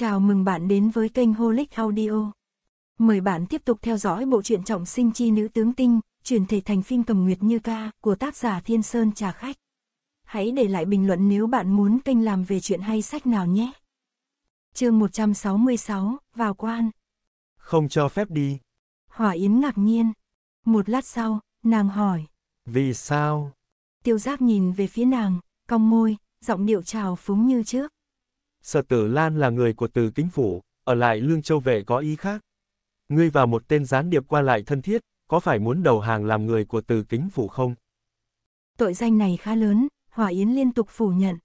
Chào mừng bạn đến với kênh Holic Audio. Mời bạn tiếp tục theo dõi bộ truyện trọng sinh chi nữ tướng tinh, chuyển thể thành phim cầm nguyệt như ca của tác giả Thiên Sơn Trà Khách. Hãy để lại bình luận nếu bạn muốn kênh làm về chuyện hay sách nào nhé. Chương 166, vào quan. Không cho phép đi. Hỏa Yến ngạc nhiên. Một lát sau, nàng hỏi. Vì sao? Tiêu giác nhìn về phía nàng, cong môi, giọng điệu trào phúng như trước. Sở tử Lan là người của từ kính phủ, ở lại Lương Châu Vệ có ý khác. Ngươi và một tên gián điệp qua lại thân thiết, có phải muốn đầu hàng làm người của từ kính phủ không? Tội danh này khá lớn, Hòa Yến liên tục phủ nhận.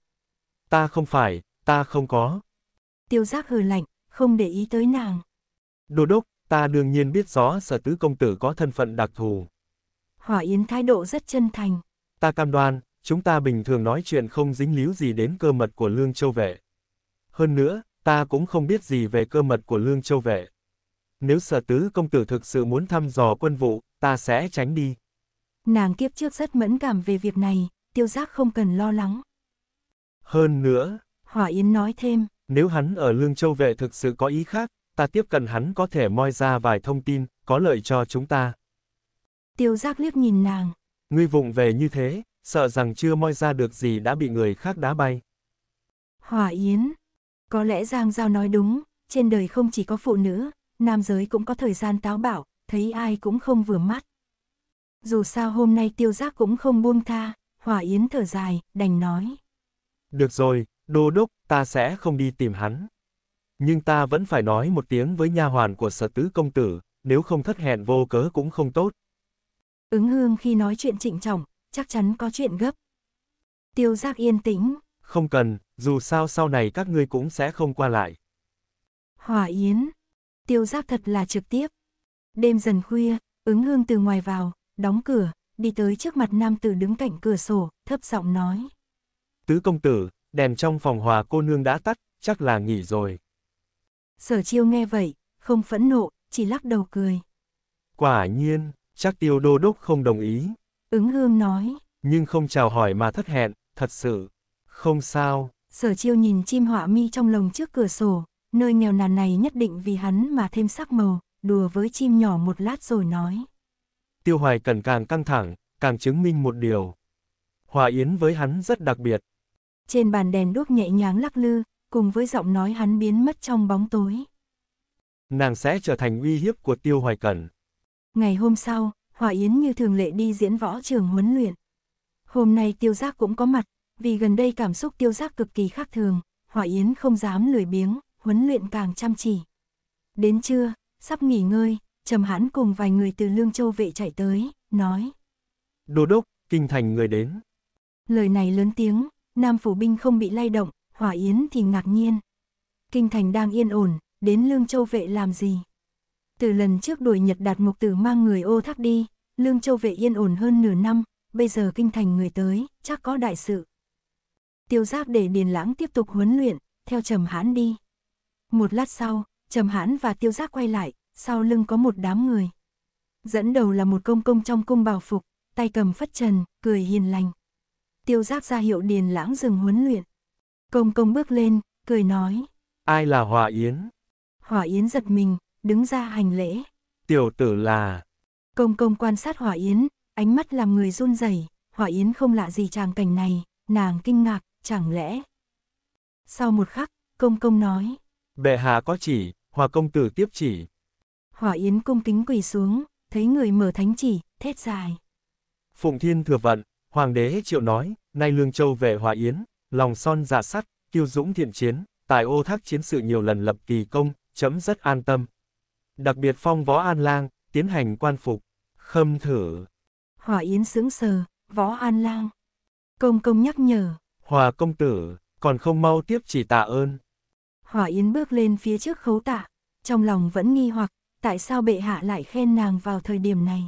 Ta không phải, ta không có. Tiêu giác hờ lạnh, không để ý tới nàng. Đồ đốc, ta đương nhiên biết rõ sở tứ công tử có thân phận đặc thù. Hỏa Yến thái độ rất chân thành. Ta cam đoan, chúng ta bình thường nói chuyện không dính líu gì đến cơ mật của Lương Châu Vệ. Hơn nữa, ta cũng không biết gì về cơ mật của Lương Châu Vệ. Nếu sở tứ công tử thực sự muốn thăm dò quân vụ, ta sẽ tránh đi. Nàng kiếp trước rất mẫn cảm về việc này, tiêu giác không cần lo lắng. Hơn nữa, Hỏa Yến nói thêm, nếu hắn ở Lương Châu Vệ thực sự có ý khác, ta tiếp cận hắn có thể moi ra vài thông tin, có lợi cho chúng ta. Tiêu giác liếc nhìn nàng. Ngươi vụng về như thế, sợ rằng chưa moi ra được gì đã bị người khác đá bay. Hỏa Yến, có lẽ Giang Giao nói đúng, trên đời không chỉ có phụ nữ, nam giới cũng có thời gian táo bạo, thấy ai cũng không vừa mắt. Dù sao hôm nay tiêu giác cũng không buông tha, Hòa Yến thở dài, đành nói. Được rồi, đô đốc, ta sẽ không đi tìm hắn. Nhưng ta vẫn phải nói một tiếng với nha hoàn của sở tứ công tử, nếu không thất hẹn vô cớ cũng không tốt. Ứng hương khi nói chuyện trịnh trọng, chắc chắn có chuyện gấp. Tiêu giác yên tĩnh. Không cần, dù sao sau này các ngươi cũng sẽ không qua lại. Hỏa Yến. Tiêu Giáp thật là trực tiếp. Đêm dần khuya, ứng hương từ ngoài vào, đóng cửa, đi tới trước mặt nam tử đứng cạnh cửa sổ, thấp giọng nói. Tứ công tử, đèn trong phòng hòa cô nương đã tắt, chắc là nghỉ rồi. Sở chiêu nghe vậy, không phẫn nộ, chỉ lắc đầu cười. Quả nhiên, chắc tiêu đô đốc không đồng ý. Ứng hương nói. Nhưng không chào hỏi mà thất hẹn, thật sự. Không sao, sở chiêu nhìn chim họa mi trong lồng trước cửa sổ, nơi nghèo nàn này nhất định vì hắn mà thêm sắc màu, đùa với chim nhỏ một lát rồi nói. Tiêu hoài cần càng căng thẳng, càng chứng minh một điều. Hòa yến với hắn rất đặc biệt. Trên bàn đèn đuốc nhẹ nhàng lắc lư, cùng với giọng nói hắn biến mất trong bóng tối. Nàng sẽ trở thành uy hiếp của tiêu hoài cần. Ngày hôm sau, Hòa Yến như thường lệ đi diễn võ trường huấn luyện. Hôm nay tiêu giác cũng có mặt, vì gần đây cảm xúc tiêu giác cực kỳ khác thường, Hỏa Yến không dám lười biếng, huấn luyện càng chăm chỉ. Đến trưa, sắp nghỉ ngơi, Trầm Hãn cùng vài người từ Lương Châu vệ chạy tới, nói. đồ đốc, kinh thành người đến. Lời này lớn tiếng, Nam Phủ Binh không bị lay động, Hỏa Yến thì ngạc nhiên. Kinh thành đang yên ổn, đến Lương Châu vệ làm gì? Từ lần trước đuổi Nhật Đạt Mục Tử mang người ô thác đi, Lương Châu vệ yên ổn hơn nửa năm, bây giờ kinh thành người tới, chắc có đại sự tiêu giáp để Điền Lãng tiếp tục huấn luyện, theo Trầm Hãn đi. Một lát sau, Trầm Hãn và tiêu giáp quay lại, sau lưng có một đám người. Dẫn đầu là một công công trong cung Bảo phục, tay cầm phất trần, cười hiền lành. Tiêu giáp ra hiệu Điền Lãng dừng huấn luyện. Công công bước lên, cười nói. Ai là Hòa Yến? Hòa Yến giật mình, đứng ra hành lễ. Tiểu tử là... Công công quan sát Hòa Yến, ánh mắt làm người run rẩy. Hỏa Yến không lạ gì tràng cảnh này, nàng kinh ngạc, chẳng lẽ? Sau một khắc, công công nói. Bệ hạ có chỉ, hòa công tử tiếp chỉ. Hỏa yến cung kính quỳ xuống, thấy người mở thánh chỉ, thét dài. Phụng thiên thừa vận, hoàng đế hết triệu nói, nay lương châu về hòa yến, lòng son giả dạ sắt, kiêu dũng thiện chiến, tại ô thác chiến sự nhiều lần lập kỳ công, chấm rất an tâm. Đặc biệt phong võ an lang, tiến hành quan phục, khâm thử. Hỏa yến sững sờ, võ an lang. Công công nhắc nhở, Hòa công tử, còn không mau tiếp chỉ tạ ơn. Hòa Yến bước lên phía trước khấu tạ, trong lòng vẫn nghi hoặc, tại sao bệ hạ lại khen nàng vào thời điểm này.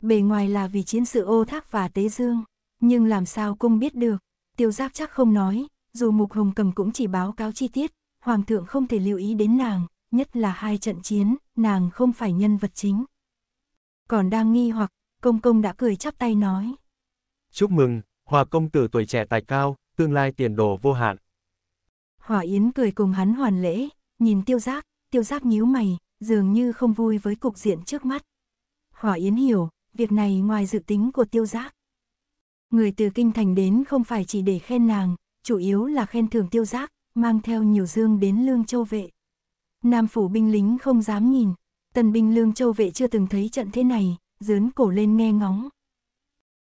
Bề ngoài là vì chiến sự ô thác và tế dương, nhưng làm sao cung biết được, tiêu giáp chắc không nói, dù mục hồng cầm cũng chỉ báo cáo chi tiết, hoàng thượng không thể lưu ý đến nàng, nhất là hai trận chiến, nàng không phải nhân vật chính. Còn đang nghi hoặc, công công đã cười chắp tay nói. Chúc mừng, Hòa công tử tuổi trẻ tài cao, tương lai tiền đồ vô hạn. Hỏa Yến cười cùng hắn hoàn lễ, nhìn tiêu giác, tiêu giác nhíu mày, dường như không vui với cục diện trước mắt. Hỏa Yến hiểu, việc này ngoài dự tính của tiêu giác. Người từ kinh thành đến không phải chỉ để khen nàng, chủ yếu là khen thưởng tiêu giác, mang theo nhiều dương đến lương châu vệ. Nam phủ binh lính không dám nhìn, tần binh lương châu vệ chưa từng thấy trận thế này, dướn cổ lên nghe ngóng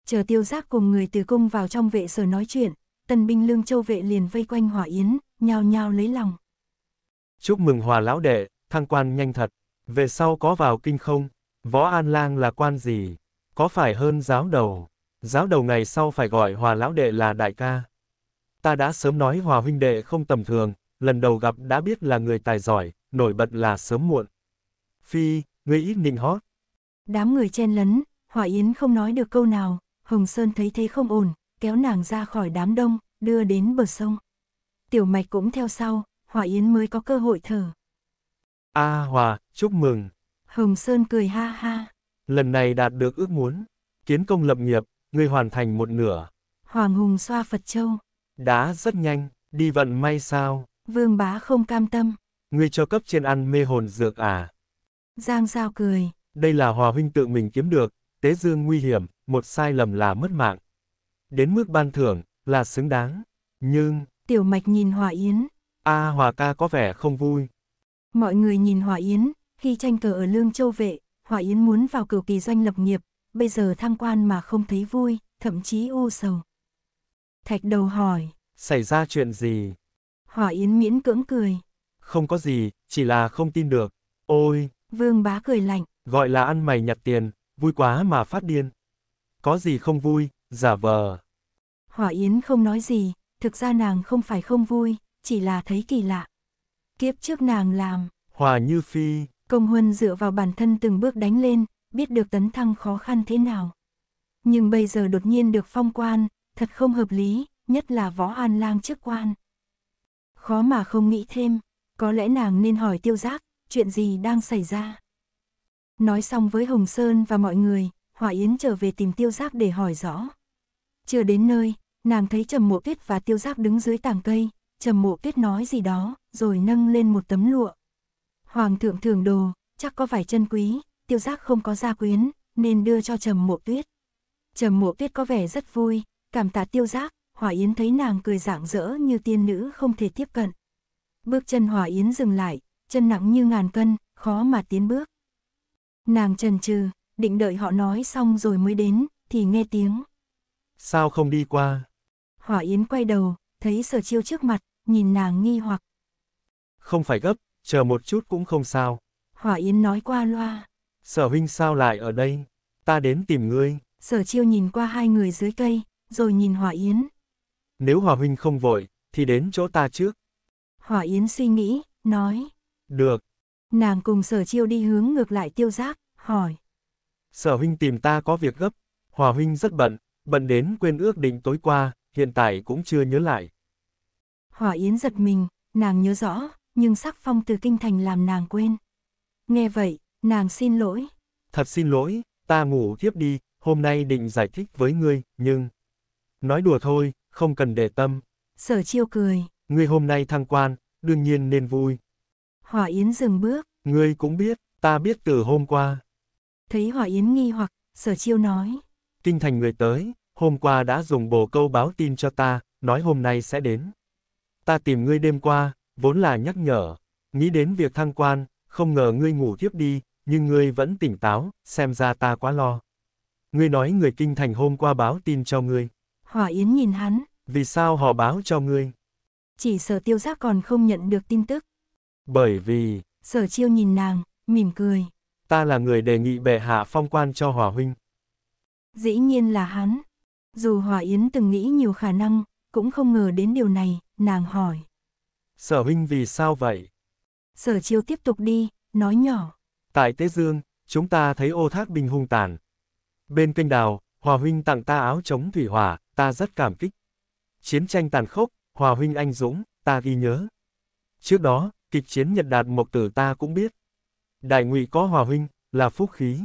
chờ tiêu giác cùng người từ cung vào trong vệ sở nói chuyện, tân binh lương châu vệ liền vây quanh hỏa yến, nhao nhao lấy lòng. Chúc mừng hòa lão đệ, thăng quan nhanh thật, về sau có vào kinh không, võ an lang là quan gì, có phải hơn giáo đầu, giáo đầu ngày sau phải gọi hòa lão đệ là đại ca. Ta đã sớm nói hòa huynh đệ không tầm thường, lần đầu gặp đã biết là người tài giỏi, nổi bật là sớm muộn. Phi, người ít nịnh hót. Đám người chen lấn, Hỏa Yến không nói được câu nào, Hồng Sơn thấy thế không ổn, kéo nàng ra khỏi đám đông, đưa đến bờ sông. Tiểu Mạch cũng theo sau, Hòa Yến mới có cơ hội thở. A à, Hòa, chúc mừng. Hồng Sơn cười ha ha. Lần này đạt được ước muốn. Kiến công lập nghiệp, ngươi hoàn thành một nửa. Hoàng Hùng xoa Phật Châu. Đá rất nhanh, đi vận may sao. Vương Bá không cam tâm. Ngươi cho cấp trên ăn mê hồn dược à. Giang Giao cười. Đây là Hòa Huynh tự mình kiếm được, Tế Dương nguy hiểm, một sai lầm là mất mạng. Đến mức ban thưởng, là xứng đáng. Nhưng... Tiểu Mạch nhìn Hòa Yến. A à, Hòa ca có vẻ không vui. Mọi người nhìn Hòa Yến, khi tranh cờ ở Lương Châu Vệ, Hòa Yến muốn vào cửu kỳ doanh lập nghiệp, bây giờ thăng quan mà không thấy vui, thậm chí u sầu. Thạch đầu hỏi. Xảy ra chuyện gì? Hòa Yến miễn cưỡng cười. Không có gì, chỉ là không tin được. Ôi! Vương bá cười lạnh. Gọi là ăn mày nhặt tiền, Vui quá mà phát điên. Có gì không vui, giả vờ. Hỏa Yến không nói gì, thực ra nàng không phải không vui, chỉ là thấy kỳ lạ. Kiếp trước nàng làm. Hòa Như Phi. Công Huân dựa vào bản thân từng bước đánh lên, biết được tấn thăng khó khăn thế nào. Nhưng bây giờ đột nhiên được phong quan, thật không hợp lý, nhất là võ an lang chức quan. Khó mà không nghĩ thêm, có lẽ nàng nên hỏi tiêu giác, chuyện gì đang xảy ra. Nói xong với Hồng Sơn và mọi người, Hỏa Yến trở về tìm tiêu giác để hỏi rõ. Chưa đến nơi, nàng thấy Trầm Mộ Tuyết và tiêu giác đứng dưới tảng cây, Trầm Mộ Tuyết nói gì đó, rồi nâng lên một tấm lụa. Hoàng thượng thường đồ, chắc có vài chân quý, tiêu giác không có gia quyến, nên đưa cho Trầm Mộ Tuyết. Trầm Mộ Tuyết có vẻ rất vui, cảm tạ tiêu giác, Hỏa Yến thấy nàng cười rạng rỡ như tiên nữ không thể tiếp cận. Bước chân Hỏa Yến dừng lại, chân nặng như ngàn cân, khó mà tiến bước. Nàng trần trừ định đợi họ nói xong rồi mới đến, thì nghe tiếng. Sao không đi qua? Hỏa Yến quay đầu, thấy sở chiêu trước mặt, nhìn nàng nghi hoặc. Không phải gấp, chờ một chút cũng không sao. Hỏa Yến nói qua loa. Sở huynh sao lại ở đây? Ta đến tìm ngươi. Sở chiêu nhìn qua hai người dưới cây, rồi nhìn Hỏa Yến. Nếu Hỏa huynh không vội, thì đến chỗ ta trước. Hỏa Yến suy nghĩ, nói. Được, Nàng cùng sở chiêu đi hướng ngược lại tiêu giác, hỏi. Sở huynh tìm ta có việc gấp, hòa huynh rất bận, bận đến quên ước định tối qua, hiện tại cũng chưa nhớ lại. hòa Yến giật mình, nàng nhớ rõ, nhưng sắc phong từ kinh thành làm nàng quên. Nghe vậy, nàng xin lỗi. Thật xin lỗi, ta ngủ tiếp đi, hôm nay định giải thích với ngươi, nhưng... Nói đùa thôi, không cần để tâm. Sở chiêu cười. Ngươi hôm nay thăng quan, đương nhiên nên vui, Hỏa Yến dừng bước. Ngươi cũng biết, ta biết từ hôm qua. Thấy Hỏa Yến nghi hoặc, sở chiêu nói. Kinh thành người tới, hôm qua đã dùng bồ câu báo tin cho ta, nói hôm nay sẽ đến. Ta tìm ngươi đêm qua, vốn là nhắc nhở, nghĩ đến việc thăng quan, không ngờ ngươi ngủ thiếp đi, nhưng ngươi vẫn tỉnh táo, xem ra ta quá lo. Ngươi nói người kinh thành hôm qua báo tin cho ngươi. Hỏa Yến nhìn hắn. Vì sao họ báo cho ngươi? Chỉ sở tiêu giác còn không nhận được tin tức. Bởi vì... Sở chiêu nhìn nàng, mỉm cười. Ta là người đề nghị bệ hạ phong quan cho Hòa Huynh. Dĩ nhiên là hắn. Dù Hòa Yến từng nghĩ nhiều khả năng, cũng không ngờ đến điều này, nàng hỏi. Sở Huynh vì sao vậy? Sở chiêu tiếp tục đi, nói nhỏ. Tại Tế Dương, chúng ta thấy ô thác bình hung tàn. Bên kênh đào, Hòa Huynh tặng ta áo chống thủy hỏa, ta rất cảm kích. Chiến tranh tàn khốc, Hòa Huynh anh dũng, ta ghi nhớ. Trước đó, kịch chiến Nhật Đạt Mộc Tử ta cũng biết. Đại ngụy có hòa huynh, là phúc khí.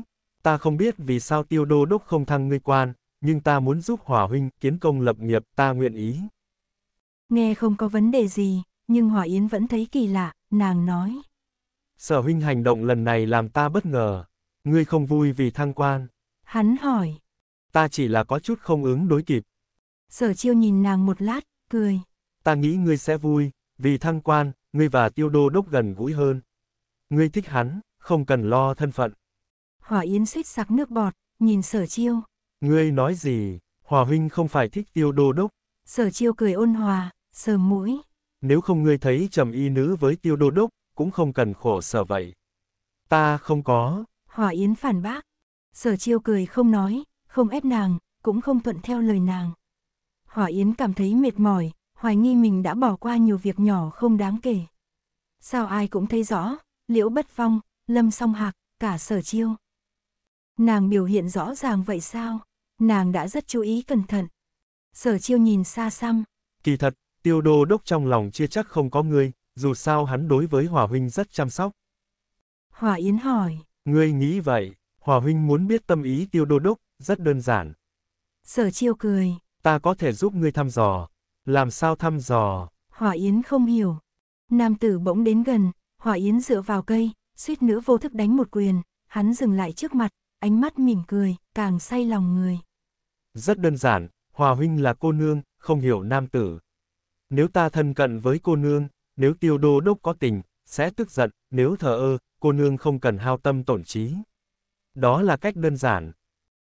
Ta không biết vì sao tiêu đô đốc không thăng ngươi quan, nhưng ta muốn giúp hòa huynh kiến công lập nghiệp ta nguyện ý. Nghe không có vấn đề gì, nhưng Hòa Yến vẫn thấy kỳ lạ, nàng nói. Sở huynh hành động lần này làm ta bất ngờ. Ngươi không vui vì thăng quan. Hắn hỏi. Ta chỉ là có chút không ứng đối kịp. Sở chiêu nhìn nàng một lát, cười. Ta nghĩ ngươi sẽ vui, vì thăng quan, ngươi và tiêu đô đốc gần gũi hơn. Ngươi thích hắn, không cần lo thân phận. Hỏa Yến suýt sặc nước bọt, nhìn sở chiêu. Ngươi nói gì, Hòa Huynh không phải thích tiêu đô đốc. Sở chiêu cười ôn hòa, sờ mũi. Nếu không ngươi thấy trầm y nữ với tiêu đô đốc, cũng không cần khổ sở vậy. Ta không có. Hòa Yến phản bác. Sở chiêu cười không nói, không ép nàng, cũng không thuận theo lời nàng. Hỏa Yến cảm thấy mệt mỏi, hoài nghi mình đã bỏ qua nhiều việc nhỏ không đáng kể. Sao ai cũng thấy rõ, liễu bất phong, lâm song hạc, cả sở chiêu. Nàng biểu hiện rõ ràng vậy sao? Nàng đã rất chú ý cẩn thận. Sở chiêu nhìn xa xăm. Kỳ thật, tiêu đô đốc trong lòng chưa chắc không có ngươi, dù sao hắn đối với Hòa Huynh rất chăm sóc. Hòa Yến hỏi. Ngươi nghĩ vậy, Hòa Huynh muốn biết tâm ý tiêu đô đốc, rất đơn giản. Sở chiêu cười. Ta có thể giúp ngươi thăm dò, làm sao thăm dò? Hỏa Yến không hiểu. Nam tử bỗng đến gần, Hỏa Yến dựa vào cây, suýt nữa vô thức đánh một quyền, hắn dừng lại trước mặt, ánh mắt mỉm cười, càng say lòng người. Rất đơn giản, Hòa huynh là cô nương, không hiểu nam tử. Nếu ta thân cận với cô nương, nếu tiêu đô đốc có tình, sẽ tức giận, nếu thờ ơ, cô nương không cần hao tâm tổn trí. Đó là cách đơn giản.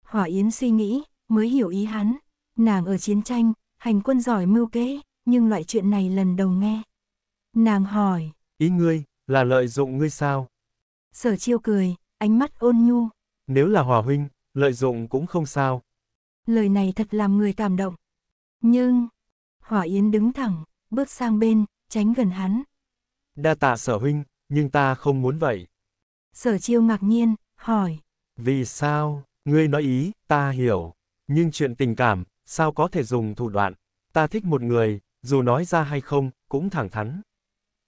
Hỏa Yến suy nghĩ, mới hiểu ý hắn. Nàng ở chiến tranh, hành quân giỏi mưu kế, nhưng loại chuyện này lần đầu nghe. Nàng hỏi, ý ngươi, là lợi dụng ngươi sao? Sở chiêu cười, ánh mắt ôn nhu. Nếu là hòa huynh, lợi dụng cũng không sao. Lời này thật làm người cảm động. Nhưng, hỏa yến đứng thẳng, bước sang bên, tránh gần hắn. Đa tạ sở huynh, nhưng ta không muốn vậy. Sở chiêu ngạc nhiên, hỏi. Vì sao, ngươi nói ý, ta hiểu. Nhưng chuyện tình cảm, sao có thể dùng thủ đoạn. Ta thích một người, dù nói ra hay không, cũng thẳng thắn.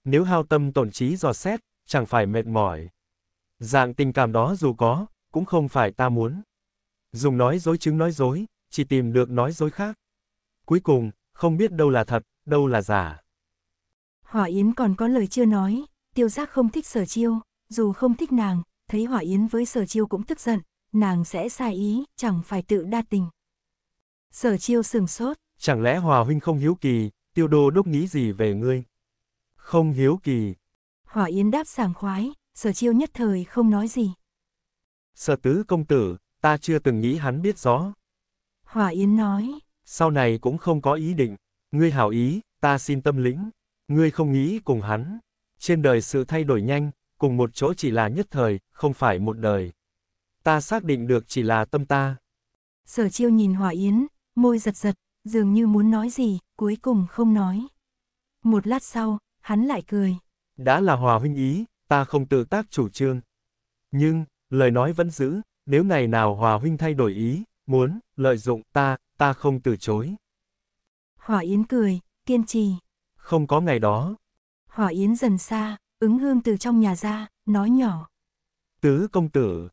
Nếu hao tâm tổn trí dò xét, chẳng phải mệt mỏi. Dạng tình cảm đó dù có, cũng không phải ta muốn. Dùng nói dối chứng nói dối, chỉ tìm được nói dối khác. Cuối cùng, không biết đâu là thật, đâu là giả. Hỏa Yến còn có lời chưa nói, tiêu giác không thích sở chiêu, dù không thích nàng, thấy Hỏa Yến với sở chiêu cũng tức giận, nàng sẽ sai ý, chẳng phải tự đa tình. Sở chiêu sừng sốt. Chẳng lẽ Hòa huynh không hiếu kỳ, tiêu đô đốc nghĩ gì về ngươi? Không hiếu kỳ. Hòa Yến đáp sảng khoái, sở chiêu nhất thời không nói gì. Sở tứ công tử, ta chưa từng nghĩ hắn biết rõ. Hòa Yến nói. Sau này cũng không có ý định, ngươi hảo ý, ta xin tâm lĩnh, ngươi không nghĩ cùng hắn. Trên đời sự thay đổi nhanh, cùng một chỗ chỉ là nhất thời, không phải một đời. Ta xác định được chỉ là tâm ta. Sở chiêu nhìn Hòa Yến, môi giật giật, dường như muốn nói gì, cuối cùng không nói. Một lát sau, hắn lại cười. Đã là hòa huynh ý, ta không tự tác chủ trương. Nhưng, lời nói vẫn giữ, nếu ngày nào hòa huynh thay đổi ý, muốn, lợi dụng ta, ta không từ chối. Hòa Yến cười, kiên trì. Không có ngày đó. Hòa Yến dần xa, ứng hương từ trong nhà ra, nói nhỏ. Tứ công tử.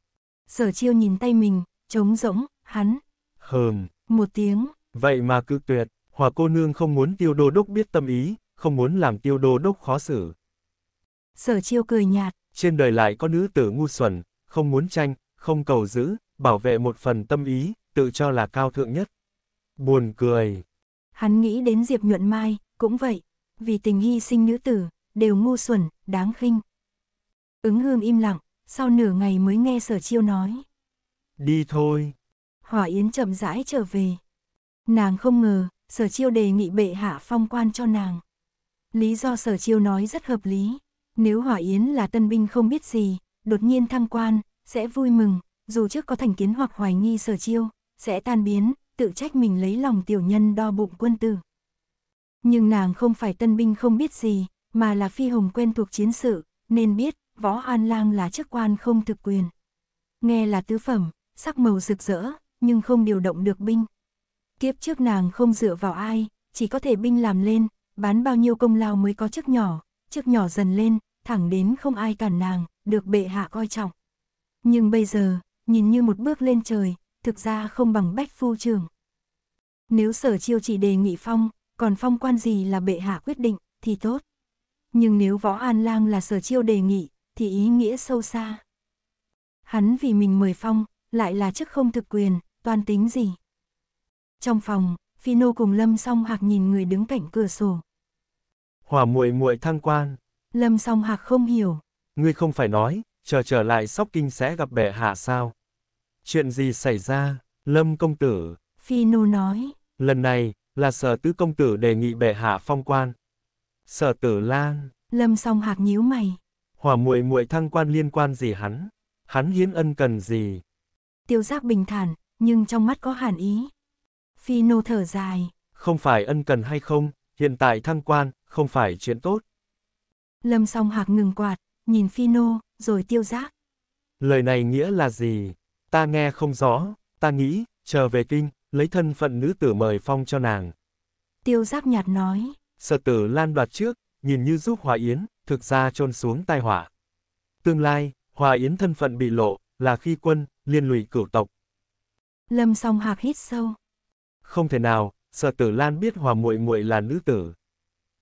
Sở chiêu nhìn tay mình, trống rỗng, hắn. Hờm. Một tiếng. Vậy mà cứ tuyệt, hòa cô nương không muốn tiêu đô đốc biết tâm ý, không muốn làm tiêu đô đốc khó xử. Sở chiêu cười nhạt. Trên đời lại có nữ tử ngu xuẩn, không muốn tranh, không cầu giữ, bảo vệ một phần tâm ý, tự cho là cao thượng nhất. Buồn cười. Hắn nghĩ đến Diệp Nhuận Mai, cũng vậy, vì tình hy sinh nữ tử, đều ngu xuẩn, đáng khinh. Ứng hương im lặng, sau nửa ngày mới nghe sở chiêu nói. Đi thôi. Hòa Yến chậm rãi trở về. Nàng không ngờ, sở chiêu đề nghị bệ hạ phong quan cho nàng. Lý do sở chiêu nói rất hợp lý. Nếu Hòa Yến là tân binh không biết gì, đột nhiên thăng quan, sẽ vui mừng, dù trước có thành kiến hoặc hoài nghi sở chiêu, sẽ tan biến, tự trách mình lấy lòng tiểu nhân đo bụng quân tử. Nhưng nàng không phải tân binh không biết gì, mà là phi hồng quen thuộc chiến sự, nên biết, võ an lang là chức quan không thực quyền. Nghe là tứ phẩm, sắc màu rực rỡ, nhưng không điều động được binh. Kiếp trước nàng không dựa vào ai, chỉ có thể binh làm lên, bán bao nhiêu công lao mới có chức nhỏ, chức nhỏ dần lên, thẳng đến không ai cản nàng, được bệ hạ coi trọng. Nhưng bây giờ, nhìn như một bước lên trời, thực ra không bằng bách phu trường. Nếu sở chiêu chỉ đề nghị phong, còn phong quan gì là bệ hạ quyết định, thì tốt. Nhưng nếu võ an lang là sở chiêu đề nghị, thì ý nghĩa sâu xa. Hắn vì mình mời phong, lại là chức không thực quyền, toàn tính gì? Trong phòng, Phino cùng Lâm Song Hạc nhìn người đứng cạnh cửa sổ. hòa muội muội thăng quan. Lâm Song Hạc không hiểu. Ngươi không phải nói, chờ trở lại sóc kinh sẽ gặp bệ hạ sao? Chuyện gì xảy ra, Lâm công tử? Phino nói. Lần này, là sở tứ công tử đề nghị bệ hạ phong quan. Sở tử lan. Lâm Song Hạc nhíu mày. hòa muội muội thăng quan liên quan gì hắn? Hắn hiến ân cần gì? Tiêu giác bình thản, nhưng trong mắt có hàn ý. Phi nô thở dài. Không phải ân cần hay không, hiện tại thăng quan, không phải chuyện tốt. Lâm song hạc ngừng quạt, nhìn Phi nô, rồi tiêu giác. Lời này nghĩa là gì? Ta nghe không rõ, ta nghĩ, trở về kinh, lấy thân phận nữ tử mời phong cho nàng. Tiêu giác nhạt nói. Sở tử lan đoạt trước, nhìn như giúp Hòa Yến, thực ra trôn xuống tai họa. Tương lai, Hòa Yến thân phận bị lộ, là khi quân, liên lụy cửu tộc, Lâm song hạc hít sâu. Không thể nào, sợ tử lan biết hòa muội muội là nữ tử.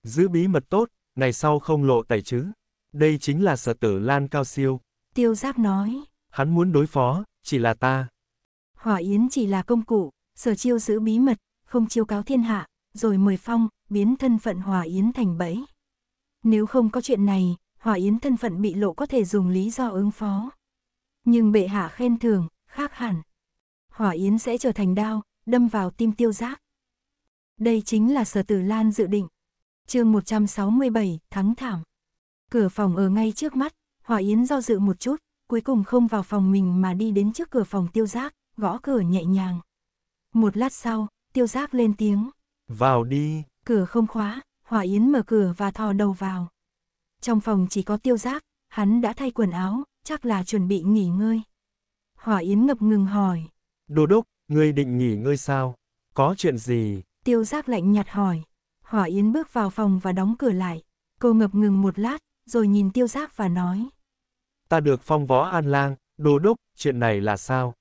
Giữ bí mật tốt, ngày sau không lộ tẩy chứ. Đây chính là sở tử lan cao siêu. Tiêu giáp nói. Hắn muốn đối phó, chỉ là ta. hòa yến chỉ là công cụ, sở chiêu giữ bí mật, không chiêu cáo thiên hạ, rồi mời phong, biến thân phận hòa yến thành bẫy. Nếu không có chuyện này, hòa yến thân phận bị lộ có thể dùng lý do ứng phó. Nhưng bệ hạ khen thường, khác hẳn hỏa yến sẽ trở thành đao, đâm vào tim tiêu giác. Đây chính là sở tử Lan dự định. chương 167, thắng thảm. Cửa phòng ở ngay trước mắt, hỏa yến do dự một chút, cuối cùng không vào phòng mình mà đi đến trước cửa phòng tiêu giác, gõ cửa nhẹ nhàng. Một lát sau, tiêu giác lên tiếng. Vào đi. Cửa không khóa, hỏa yến mở cửa và thò đầu vào. Trong phòng chỉ có tiêu giác, hắn đã thay quần áo, chắc là chuẩn bị nghỉ ngơi. Hỏa yến ngập ngừng hỏi. Đô đốc, ngươi định nghỉ ngơi sao? Có chuyện gì? Tiêu giác lạnh nhạt hỏi. Hỏa Yến bước vào phòng và đóng cửa lại. Cô ngập ngừng một lát, rồi nhìn tiêu giác và nói. Ta được phong võ an lang, đô đốc, chuyện này là sao?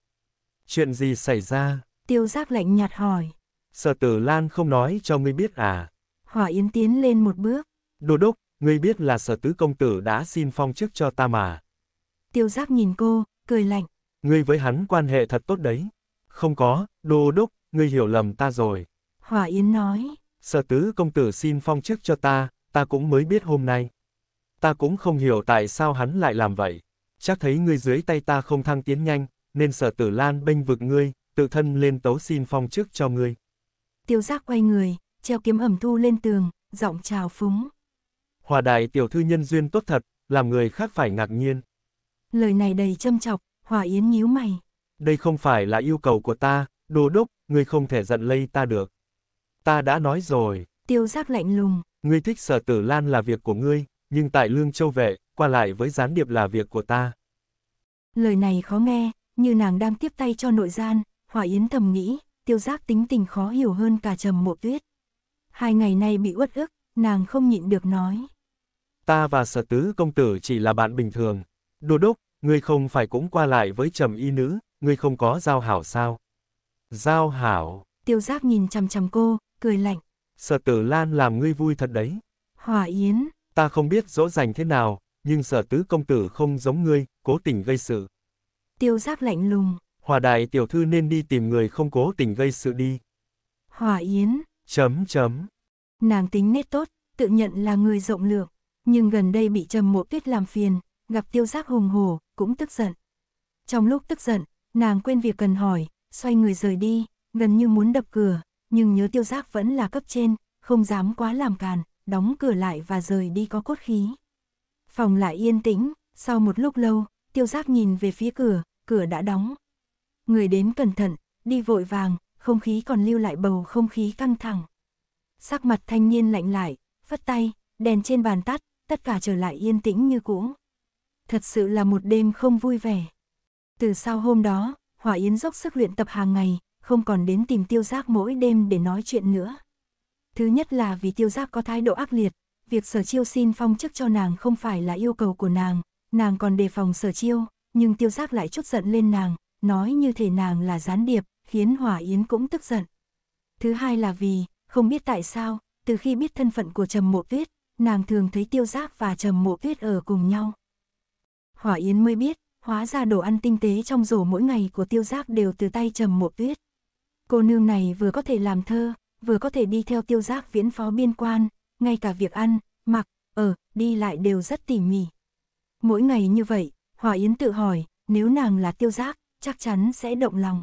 Chuyện gì xảy ra? Tiêu giác lạnh nhạt hỏi. Sở tử Lan không nói cho ngươi biết à? Hỏa Yến tiến lên một bước. Đô đốc, ngươi biết là sở tứ công tử đã xin phong chức cho ta mà. Tiêu giác nhìn cô, cười lạnh ngươi với hắn quan hệ thật tốt đấy. Không có, đô đốc, ngươi hiểu lầm ta rồi. Hỏa Yến nói. Sở tứ công tử xin phong chức cho ta, ta cũng mới biết hôm nay. Ta cũng không hiểu tại sao hắn lại làm vậy. Chắc thấy ngươi dưới tay ta không thăng tiến nhanh, nên sở tử lan bênh vực ngươi, tự thân lên tấu xin phong chức cho ngươi. Tiêu giác quay người, treo kiếm ẩm thu lên tường, giọng chào phúng. Hòa đại tiểu thư nhân duyên tốt thật, làm người khác phải ngạc nhiên. Lời này đầy châm chọc, Hòa Yến nhíu mày. Đây không phải là yêu cầu của ta, đồ đốc, ngươi không thể giận lây ta được. Ta đã nói rồi. Tiêu giác lạnh lùng. Ngươi thích sở tử lan là việc của ngươi, nhưng tại Lương Châu Vệ, qua lại với gián điệp là việc của ta. Lời này khó nghe, như nàng đang tiếp tay cho nội gian, Hòa Yến thầm nghĩ, tiêu giác tính tình khó hiểu hơn cả trầm mộ tuyết. Hai ngày nay bị uất ức, nàng không nhịn được nói. Ta và sở tứ công tử chỉ là bạn bình thường. đồ đốc, ngươi không phải cũng qua lại với trầm y nữ, ngươi không có giao hảo sao? Giao hảo. Tiêu giác nhìn chằm chằm cô, cười lạnh. Sở tử lan làm ngươi vui thật đấy. Hòa yến. Ta không biết dỗ dành thế nào, nhưng sở tứ công tử không giống ngươi, cố tình gây sự. Tiêu giác lạnh lùng. Hòa đại tiểu thư nên đi tìm người không cố tình gây sự đi. Hòa yến. Chấm chấm. Nàng tính nết tốt, tự nhận là người rộng lượng, nhưng gần đây bị trầm mộ tuyết làm phiền, gặp tiêu giác hùng hổ, cũng tức giận. Trong lúc tức giận, nàng quên việc cần hỏi, xoay người rời đi, gần như muốn đập cửa, nhưng nhớ tiêu giác vẫn là cấp trên, không dám quá làm càn, đóng cửa lại và rời đi có cốt khí. Phòng lại yên tĩnh, sau một lúc lâu, tiêu giác nhìn về phía cửa, cửa đã đóng. Người đến cẩn thận, đi vội vàng, không khí còn lưu lại bầu không khí căng thẳng. Sắc mặt thanh niên lạnh lại, phất tay, đèn trên bàn tắt, tất cả trở lại yên tĩnh như cũ thật sự là một đêm không vui vẻ. Từ sau hôm đó, Hỏa Yến dốc sức luyện tập hàng ngày, không còn đến tìm tiêu giác mỗi đêm để nói chuyện nữa. Thứ nhất là vì tiêu giác có thái độ ác liệt, việc sở chiêu xin phong chức cho nàng không phải là yêu cầu của nàng, nàng còn đề phòng sở chiêu, nhưng tiêu giác lại chút giận lên nàng, nói như thể nàng là gián điệp, khiến Hỏa Yến cũng tức giận. Thứ hai là vì, không biết tại sao, từ khi biết thân phận của Trầm Mộ Tuyết, nàng thường thấy tiêu giác và Trầm Mộ Tuyết ở cùng nhau. Hỏa Yến mới biết, hóa ra đồ ăn tinh tế trong rổ mỗi ngày của tiêu giác đều từ tay trầm mộ tuyết. Cô nương này vừa có thể làm thơ, vừa có thể đi theo tiêu giác viễn phó biên quan, ngay cả việc ăn, mặc, ở, đi lại đều rất tỉ mỉ. Mỗi ngày như vậy, Hòa Yến tự hỏi, nếu nàng là tiêu giác, chắc chắn sẽ động lòng.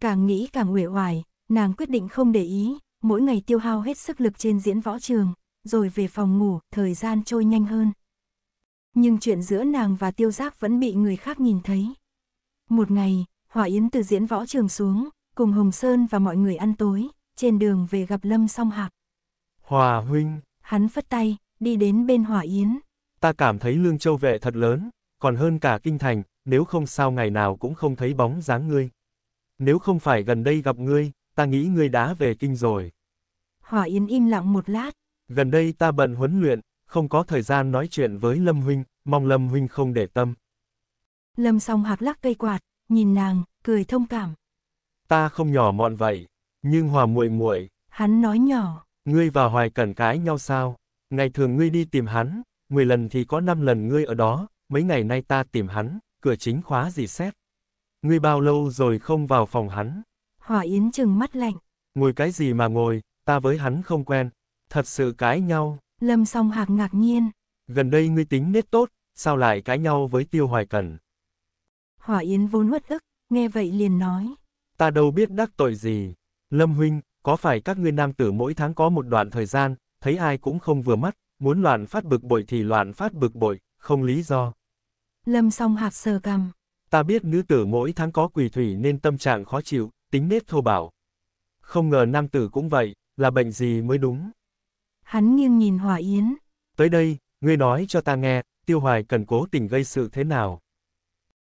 Càng nghĩ càng uể hoài, nàng quyết định không để ý, mỗi ngày tiêu hao hết sức lực trên diễn võ trường, rồi về phòng ngủ, thời gian trôi nhanh hơn nhưng chuyện giữa nàng và tiêu giác vẫn bị người khác nhìn thấy. Một ngày, Hòa Yến từ diễn võ trường xuống, cùng Hồng Sơn và mọi người ăn tối, trên đường về gặp Lâm Song Hạc. Hòa huynh! Hắn phất tay, đi đến bên Hòa Yến. Ta cảm thấy lương châu vệ thật lớn, còn hơn cả kinh thành, nếu không sao ngày nào cũng không thấy bóng dáng ngươi. Nếu không phải gần đây gặp ngươi, ta nghĩ ngươi đã về kinh rồi. Hòa Yến im lặng một lát. Gần đây ta bận huấn luyện, không có thời gian nói chuyện với Lâm Huynh, mong Lâm Huynh không để tâm. Lâm song hạc lắc cây quạt, nhìn nàng, cười thông cảm. Ta không nhỏ mọn vậy, nhưng hòa muội muội. Hắn nói nhỏ. Ngươi và hoài cẩn cãi nhau sao? Ngày thường ngươi đi tìm hắn, 10 lần thì có 5 lần ngươi ở đó, mấy ngày nay ta tìm hắn, cửa chính khóa gì xét. Ngươi bao lâu rồi không vào phòng hắn? Hỏa Yến chừng mắt lạnh. Ngồi cái gì mà ngồi, ta với hắn không quen. Thật sự cãi nhau. Lâm song hạc ngạc nhiên. Gần đây ngươi tính nết tốt, sao lại cãi nhau với tiêu hoài cần? Hỏa Yến vốn uất ức, nghe vậy liền nói. Ta đâu biết đắc tội gì. Lâm huynh, có phải các ngươi nam tử mỗi tháng có một đoạn thời gian, thấy ai cũng không vừa mắt, muốn loạn phát bực bội thì loạn phát bực bội, không lý do. Lâm song hạc sờ cằm. Ta biết nữ tử mỗi tháng có quỳ thủy nên tâm trạng khó chịu, tính nết thô bảo. Không ngờ nam tử cũng vậy, là bệnh gì mới đúng. Hắn nghiêng nhìn Hỏa Yến. Tới đây, ngươi nói cho ta nghe, Tiêu Hoài cần cố tình gây sự thế nào?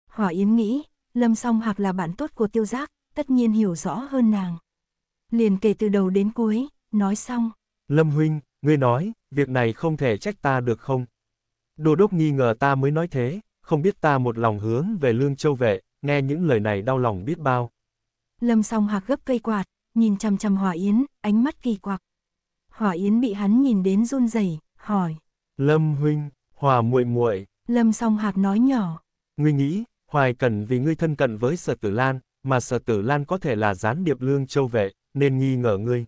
Hỏa Yến nghĩ, Lâm Song Hạc là bạn tốt của Tiêu Giác, tất nhiên hiểu rõ hơn nàng. Liền kể từ đầu đến cuối, nói xong. Lâm Huynh, ngươi nói, việc này không thể trách ta được không? Đồ đốc nghi ngờ ta mới nói thế, không biết ta một lòng hướng về Lương Châu Vệ, nghe những lời này đau lòng biết bao. Lâm Song Hạc gấp cây quạt, nhìn chằm chằm Hỏa Yến, ánh mắt kỳ quặc. Hòa Yến bị hắn nhìn đến run rẩy, hỏi. Lâm huynh, Hòa muội muội. Lâm song hạc nói nhỏ. Ngươi nghĩ, Hoài cần vì ngươi thân cận với Sở Tử Lan, mà Sở Tử Lan có thể là gián điệp lương châu vệ, nên nghi ngờ ngươi.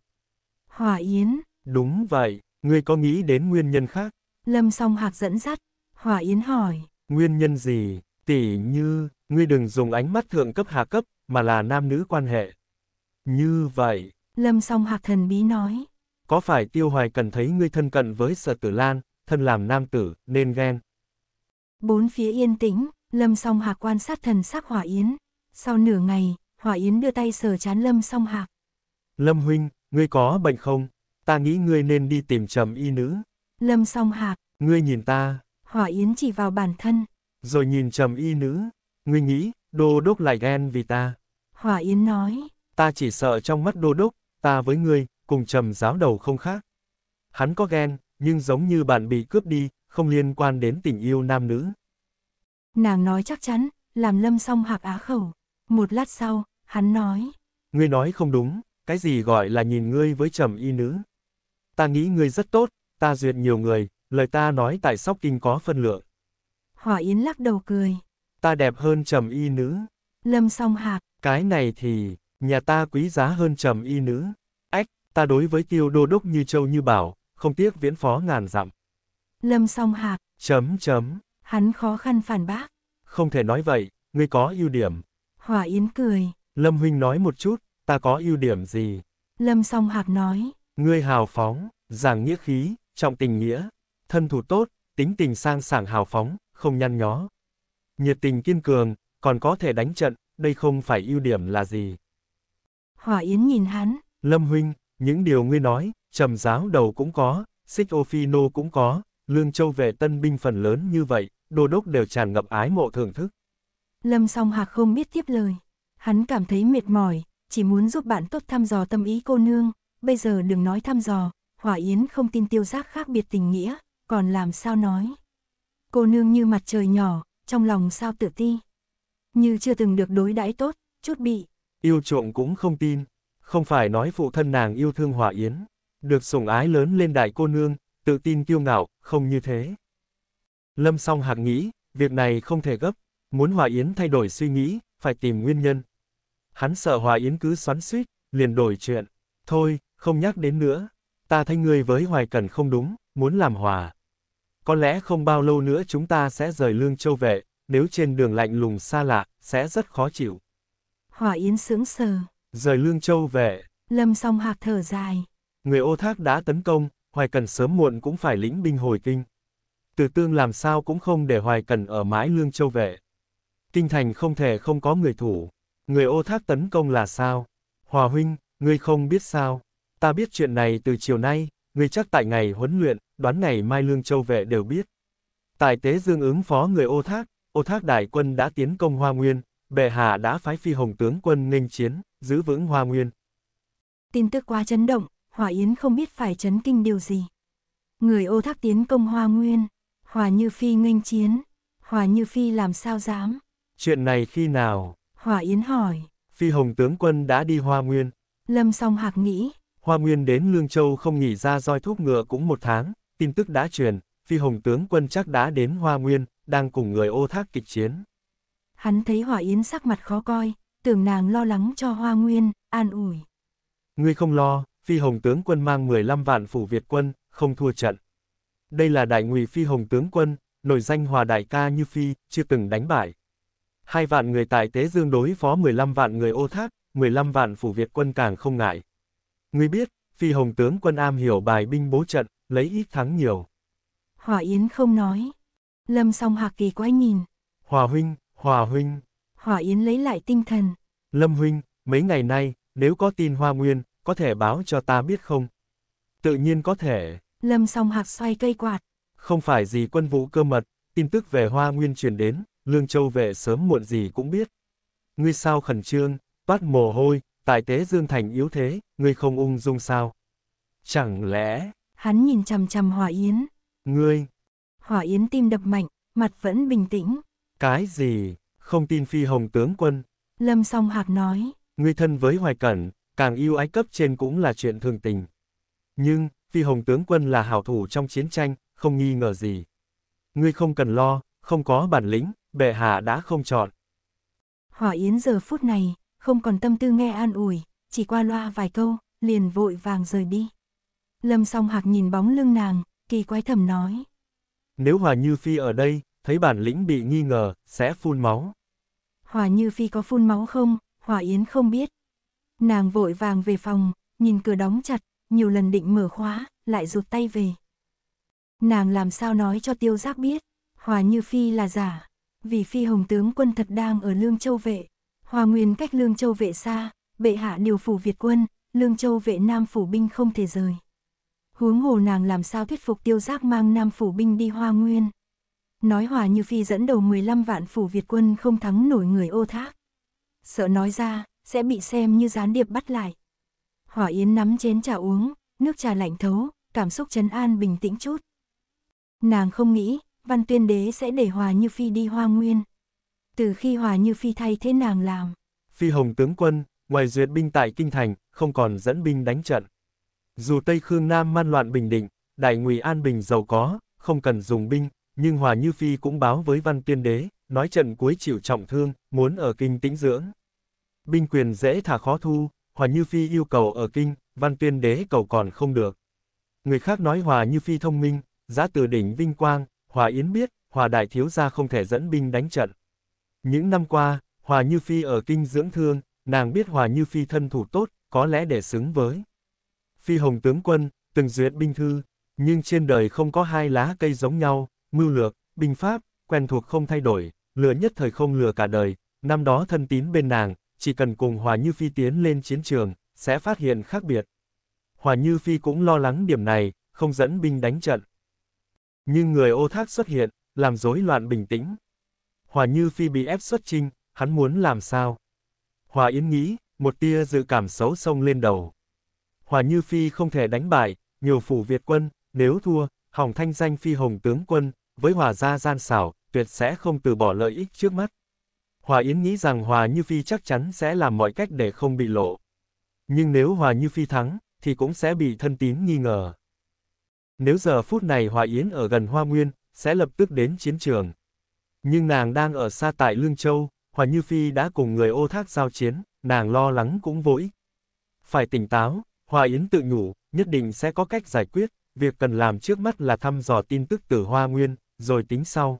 Hòa Yến. Đúng vậy, ngươi có nghĩ đến nguyên nhân khác? Lâm song hạc dẫn dắt. Hòa Yến hỏi. Nguyên nhân gì? Tỉ như, ngươi đừng dùng ánh mắt thượng cấp hạ cấp, mà là nam nữ quan hệ. Như vậy. Lâm song hạc thần bí nói. Có phải tiêu hoài cần thấy ngươi thân cận với sở tử lan, thân làm nam tử, nên ghen? Bốn phía yên tĩnh, lâm song hạc quan sát thần sắc hỏa yến. Sau nửa ngày, hỏa yến đưa tay sờ chán lâm song hạc. Lâm huynh, ngươi có bệnh không? Ta nghĩ ngươi nên đi tìm trầm y nữ. Lâm song hạc. Ngươi nhìn ta. Hỏa yến chỉ vào bản thân. Rồi nhìn trầm y nữ. Ngươi nghĩ, đô đốc lại ghen vì ta. Hỏa yến nói. Ta chỉ sợ trong mắt đô đốc, ta với ngươi, cùng trầm giáo đầu không khác. Hắn có ghen, nhưng giống như bạn bị cướp đi, không liên quan đến tình yêu nam nữ. Nàng nói chắc chắn, làm lâm song hạc á khẩu. Một lát sau, hắn nói. Ngươi nói không đúng, cái gì gọi là nhìn ngươi với trầm y nữ. Ta nghĩ ngươi rất tốt, ta duyệt nhiều người, lời ta nói tại sóc kinh có phân lượng. Hỏa Yến lắc đầu cười. Ta đẹp hơn trầm y nữ. Lâm song hạc. Cái này thì, nhà ta quý giá hơn trầm y nữ ta đối với tiêu đô đốc như châu như bảo, không tiếc viễn phó ngàn dặm. Lâm song hạc. Chấm chấm. Hắn khó khăn phản bác. Không thể nói vậy, ngươi có ưu điểm. Hỏa Yến cười. Lâm Huynh nói một chút, ta có ưu điểm gì? Lâm song hạc nói. Ngươi hào phóng, giảng nghĩa khí, trọng tình nghĩa, thân thủ tốt, tính tình sang sảng hào phóng, không nhăn nhó. Nhiệt tình kiên cường, còn có thể đánh trận, đây không phải ưu điểm là gì. Hỏa Yến nhìn hắn. Lâm Huynh, những điều ngươi nói, trầm giáo đầu cũng có, xích ô phi cũng có, lương châu về tân binh phần lớn như vậy, đô đốc đều tràn ngập ái mộ thưởng thức. Lâm song hạc không biết tiếp lời. Hắn cảm thấy mệt mỏi, chỉ muốn giúp bạn tốt thăm dò tâm ý cô nương, bây giờ đừng nói thăm dò, hỏa yến không tin tiêu giác khác biệt tình nghĩa, còn làm sao nói. Cô nương như mặt trời nhỏ, trong lòng sao tự ti. Như chưa từng được đối đãi tốt, chút bị. Yêu trộm cũng không tin, không phải nói phụ thân nàng yêu thương Hòa Yến, được sủng ái lớn lên đại cô nương, tự tin kiêu ngạo, không như thế. Lâm song hạc nghĩ, việc này không thể gấp, muốn Hòa Yến thay đổi suy nghĩ, phải tìm nguyên nhân. Hắn sợ Hòa Yến cứ xoắn suýt, liền đổi chuyện, thôi, không nhắc đến nữa, ta thấy người với Hoài cần không đúng, muốn làm hòa. Có lẽ không bao lâu nữa chúng ta sẽ rời Lương Châu vệ nếu trên đường lạnh lùng xa lạ, sẽ rất khó chịu. Hòa Yến sướng sờ. Rời Lương Châu về. Lâm song hạc thở dài. Người ô thác đã tấn công, Hoài Cần sớm muộn cũng phải lĩnh binh hồi kinh. Từ tương làm sao cũng không để Hoài Cần ở mãi Lương Châu vệ. Kinh thành không thể không có người thủ. Người ô thác tấn công là sao? Hòa huynh, ngươi không biết sao? Ta biết chuyện này từ chiều nay, ngươi chắc tại ngày huấn luyện, đoán ngày mai Lương Châu vệ đều biết. Tại tế dương ứng phó người ô thác, ô thác đại quân đã tiến công Hoa Nguyên, bệ hạ đã phái phi hồng tướng quân nghênh chiến, giữ vững hoa nguyên. Tin tức quá chấn động, Hòa Yến không biết phải chấn kinh điều gì. Người ô thác tiến công hoa nguyên, Hòa Như Phi nghênh chiến, Hòa Như Phi làm sao dám. Chuyện này khi nào? Hòa Yến hỏi. Phi hồng tướng quân đã đi hoa nguyên. Lâm song hạc nghĩ. Hoa nguyên đến Lương Châu không nghỉ ra roi thuốc ngựa cũng một tháng, tin tức đã truyền, phi hồng tướng quân chắc đã đến Hoa Nguyên, đang cùng người ô thác kịch chiến hắn thấy hòa Yến sắc mặt khó coi, tưởng nàng lo lắng cho Hoa Nguyên, an ủi. Ngươi không lo, phi hồng tướng quân mang 15 vạn phủ Việt quân, không thua trận. Đây là đại ngụy phi hồng tướng quân, nổi danh hòa đại ca như phi, chưa từng đánh bại. Hai vạn người tại Tế Dương đối phó 15 vạn người ô thác, 15 vạn phủ Việt quân càng không ngại. Ngươi biết, phi hồng tướng quân am hiểu bài binh bố trận, lấy ít thắng nhiều. Hòa Yến không nói. Lâm song hạc kỳ quái nhìn. Hòa huynh, Hòa huynh. Hòa Yến lấy lại tinh thần. Lâm huynh, mấy ngày nay, nếu có tin Hoa Nguyên, có thể báo cho ta biết không? Tự nhiên có thể. Lâm song hạc xoay cây quạt. Không phải gì quân vũ cơ mật, tin tức về Hoa Nguyên truyền đến, Lương Châu về sớm muộn gì cũng biết. Ngươi sao khẩn trương, toát mồ hôi, tại tế Dương Thành yếu thế, ngươi không ung dung sao? Chẳng lẽ... Hắn nhìn chằm chằm Hòa Yến. Ngươi... Hòa Yến tim đập mạnh, mặt vẫn bình tĩnh. Cái gì? Không tin phi hồng tướng quân. Lâm song hạc nói. ngươi thân với hoài cẩn, càng yêu ái cấp trên cũng là chuyện thường tình. Nhưng, phi hồng tướng quân là hảo thủ trong chiến tranh, không nghi ngờ gì. Ngươi không cần lo, không có bản lĩnh, bệ hạ đã không chọn. Hỏa Yến giờ phút này, không còn tâm tư nghe an ủi, chỉ qua loa vài câu, liền vội vàng rời đi. Lâm song hạc nhìn bóng lưng nàng, kỳ quái thầm nói. Nếu Hòa Như Phi ở đây, thấy bản lĩnh bị nghi ngờ, sẽ phun máu. Hòa Như Phi có phun máu không, Hòa Yến không biết. Nàng vội vàng về phòng, nhìn cửa đóng chặt, nhiều lần định mở khóa, lại rụt tay về. Nàng làm sao nói cho tiêu giác biết, Hòa Như Phi là giả, vì Phi Hồng tướng quân thật đang ở Lương Châu Vệ. Hòa Nguyên cách Lương Châu Vệ xa, bệ hạ điều phủ Việt quân, Lương Châu Vệ Nam phủ binh không thể rời. Huống hồ nàng làm sao thuyết phục tiêu giác mang Nam phủ binh đi Hoa Nguyên nói Hòa Như Phi dẫn đầu 15 vạn phủ Việt quân không thắng nổi người ô thác. Sợ nói ra, sẽ bị xem như gián điệp bắt lại. Hỏa Yến nắm chén trà uống, nước trà lạnh thấu, cảm xúc trấn an bình tĩnh chút. Nàng không nghĩ, Văn Tuyên Đế sẽ để Hòa Như Phi đi hoa nguyên. Từ khi Hòa Như Phi thay thế nàng làm. Phi Hồng tướng quân, ngoài duyệt binh tại Kinh Thành, không còn dẫn binh đánh trận. Dù Tây Khương Nam man loạn bình định, Đại Ngụy An Bình giàu có, không cần dùng binh, nhưng Hòa Như Phi cũng báo với Văn Tiên Đế, nói trận cuối chịu trọng thương, muốn ở kinh tĩnh dưỡng. Binh quyền dễ thả khó thu, Hòa Như Phi yêu cầu ở kinh, Văn Tiên Đế cầu còn không được. Người khác nói Hòa Như Phi thông minh, giá từ đỉnh vinh quang, Hòa Yến biết, Hòa Đại Thiếu Gia không thể dẫn binh đánh trận. Những năm qua, Hòa Như Phi ở kinh dưỡng thương, nàng biết Hòa Như Phi thân thủ tốt, có lẽ để xứng với. Phi Hồng tướng quân, từng duyệt binh thư, nhưng trên đời không có hai lá cây giống nhau, mưu lược, binh pháp, quen thuộc không thay đổi, lừa nhất thời không lừa cả đời, năm đó thân tín bên nàng, chỉ cần cùng Hòa Như Phi tiến lên chiến trường, sẽ phát hiện khác biệt. Hòa Như Phi cũng lo lắng điểm này, không dẫn binh đánh trận. Nhưng người ô thác xuất hiện, làm rối loạn bình tĩnh. Hòa Như Phi bị ép xuất trinh, hắn muốn làm sao? Hòa Yến nghĩ, một tia dự cảm xấu xông lên đầu. Hòa Như Phi không thể đánh bại, nhiều phủ Việt quân, nếu thua, hỏng thanh danh Phi Hồng tướng quân, với Hòa gia gian xảo, tuyệt sẽ không từ bỏ lợi ích trước mắt. Hòa Yến nghĩ rằng Hòa Như Phi chắc chắn sẽ làm mọi cách để không bị lộ. Nhưng nếu Hòa Như Phi thắng, thì cũng sẽ bị thân tín nghi ngờ. Nếu giờ phút này Hòa Yến ở gần Hoa Nguyên, sẽ lập tức đến chiến trường. Nhưng nàng đang ở xa tại Lương Châu, Hòa Như Phi đã cùng người ô thác giao chiến, nàng lo lắng cũng vô ích. Phải tỉnh táo, Hòa Yến tự nhủ, nhất định sẽ có cách giải quyết, việc cần làm trước mắt là thăm dò tin tức từ Hoa Nguyên, rồi tính sau.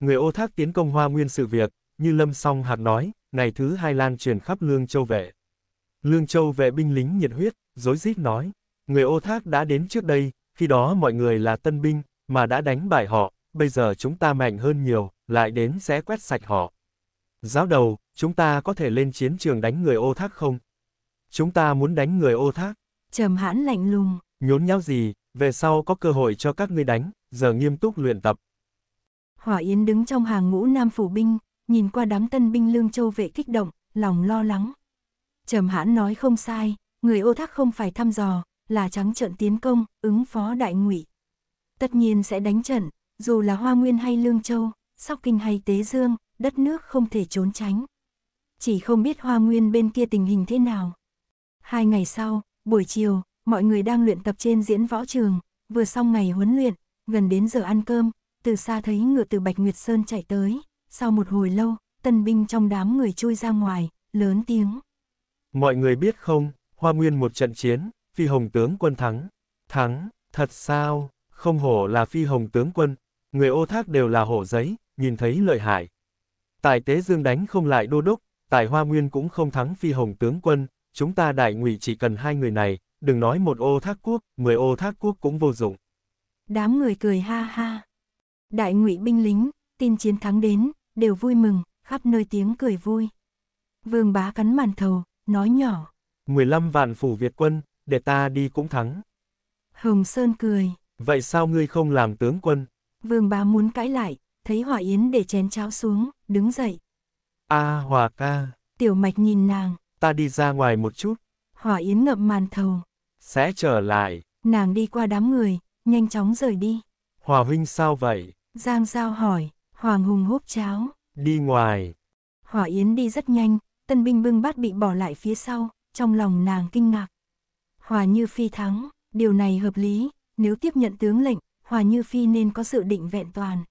Người ô thác tiến công hoa nguyên sự việc, như Lâm Song Hạc nói, ngày thứ hai lan truyền khắp Lương Châu Vệ. Lương Châu Vệ binh lính nhiệt huyết, dối rít nói, người ô thác đã đến trước đây, khi đó mọi người là tân binh, mà đã đánh bại họ, bây giờ chúng ta mạnh hơn nhiều, lại đến sẽ quét sạch họ. Giáo đầu, chúng ta có thể lên chiến trường đánh người ô thác không? Chúng ta muốn đánh người ô thác. Trầm hãn lạnh lùng. Nhốn nháo gì, về sau có cơ hội cho các ngươi đánh, giờ nghiêm túc luyện tập. Hỏa Yến đứng trong hàng ngũ nam phủ binh, nhìn qua đám tân binh lương châu vệ kích động, lòng lo lắng. Trầm hãn nói không sai, người ô thác không phải thăm dò, là trắng trợn tiến công, ứng phó đại ngụy. Tất nhiên sẽ đánh trận, dù là Hoa Nguyên hay Lương Châu, Sóc Kinh hay Tế Dương, đất nước không thể trốn tránh. Chỉ không biết Hoa Nguyên bên kia tình hình thế nào. Hai ngày sau, buổi chiều, mọi người đang luyện tập trên diễn võ trường, vừa xong ngày huấn luyện, gần đến giờ ăn cơm, từ xa thấy ngựa từ Bạch Nguyệt Sơn chạy tới, sau một hồi lâu, tân binh trong đám người chui ra ngoài, lớn tiếng. Mọi người biết không, hoa nguyên một trận chiến, phi hồng tướng quân thắng. Thắng, thật sao, không hổ là phi hồng tướng quân, người ô thác đều là hổ giấy, nhìn thấy lợi hại. Tài tế dương đánh không lại đô đốc, tài hoa nguyên cũng không thắng phi hồng tướng quân, chúng ta đại ngụy chỉ cần hai người này, đừng nói một ô thác quốc, mười ô thác quốc cũng vô dụng. Đám người cười ha ha. Đại ngụy binh lính, tin chiến thắng đến, đều vui mừng, khắp nơi tiếng cười vui. Vương bá cắn màn thầu, nói nhỏ. 15 vạn phủ Việt quân, để ta đi cũng thắng. Hồng Sơn cười. Vậy sao ngươi không làm tướng quân? Vương bá muốn cãi lại, thấy Hòa Yến để chén cháo xuống, đứng dậy. a à, Hòa ca. Tiểu mạch nhìn nàng. Ta đi ra ngoài một chút. Hòa Yến ngậm màn thầu. Sẽ trở lại. Nàng đi qua đám người, nhanh chóng rời đi. Hòa huynh sao vậy? Giang Giao hỏi, Hoàng Hùng húp cháo. Đi ngoài. hòa Yến đi rất nhanh, tân binh bưng bát bị bỏ lại phía sau, trong lòng nàng kinh ngạc. Hòa Như Phi thắng, điều này hợp lý, nếu tiếp nhận tướng lệnh, Hòa Như Phi nên có sự định vẹn toàn.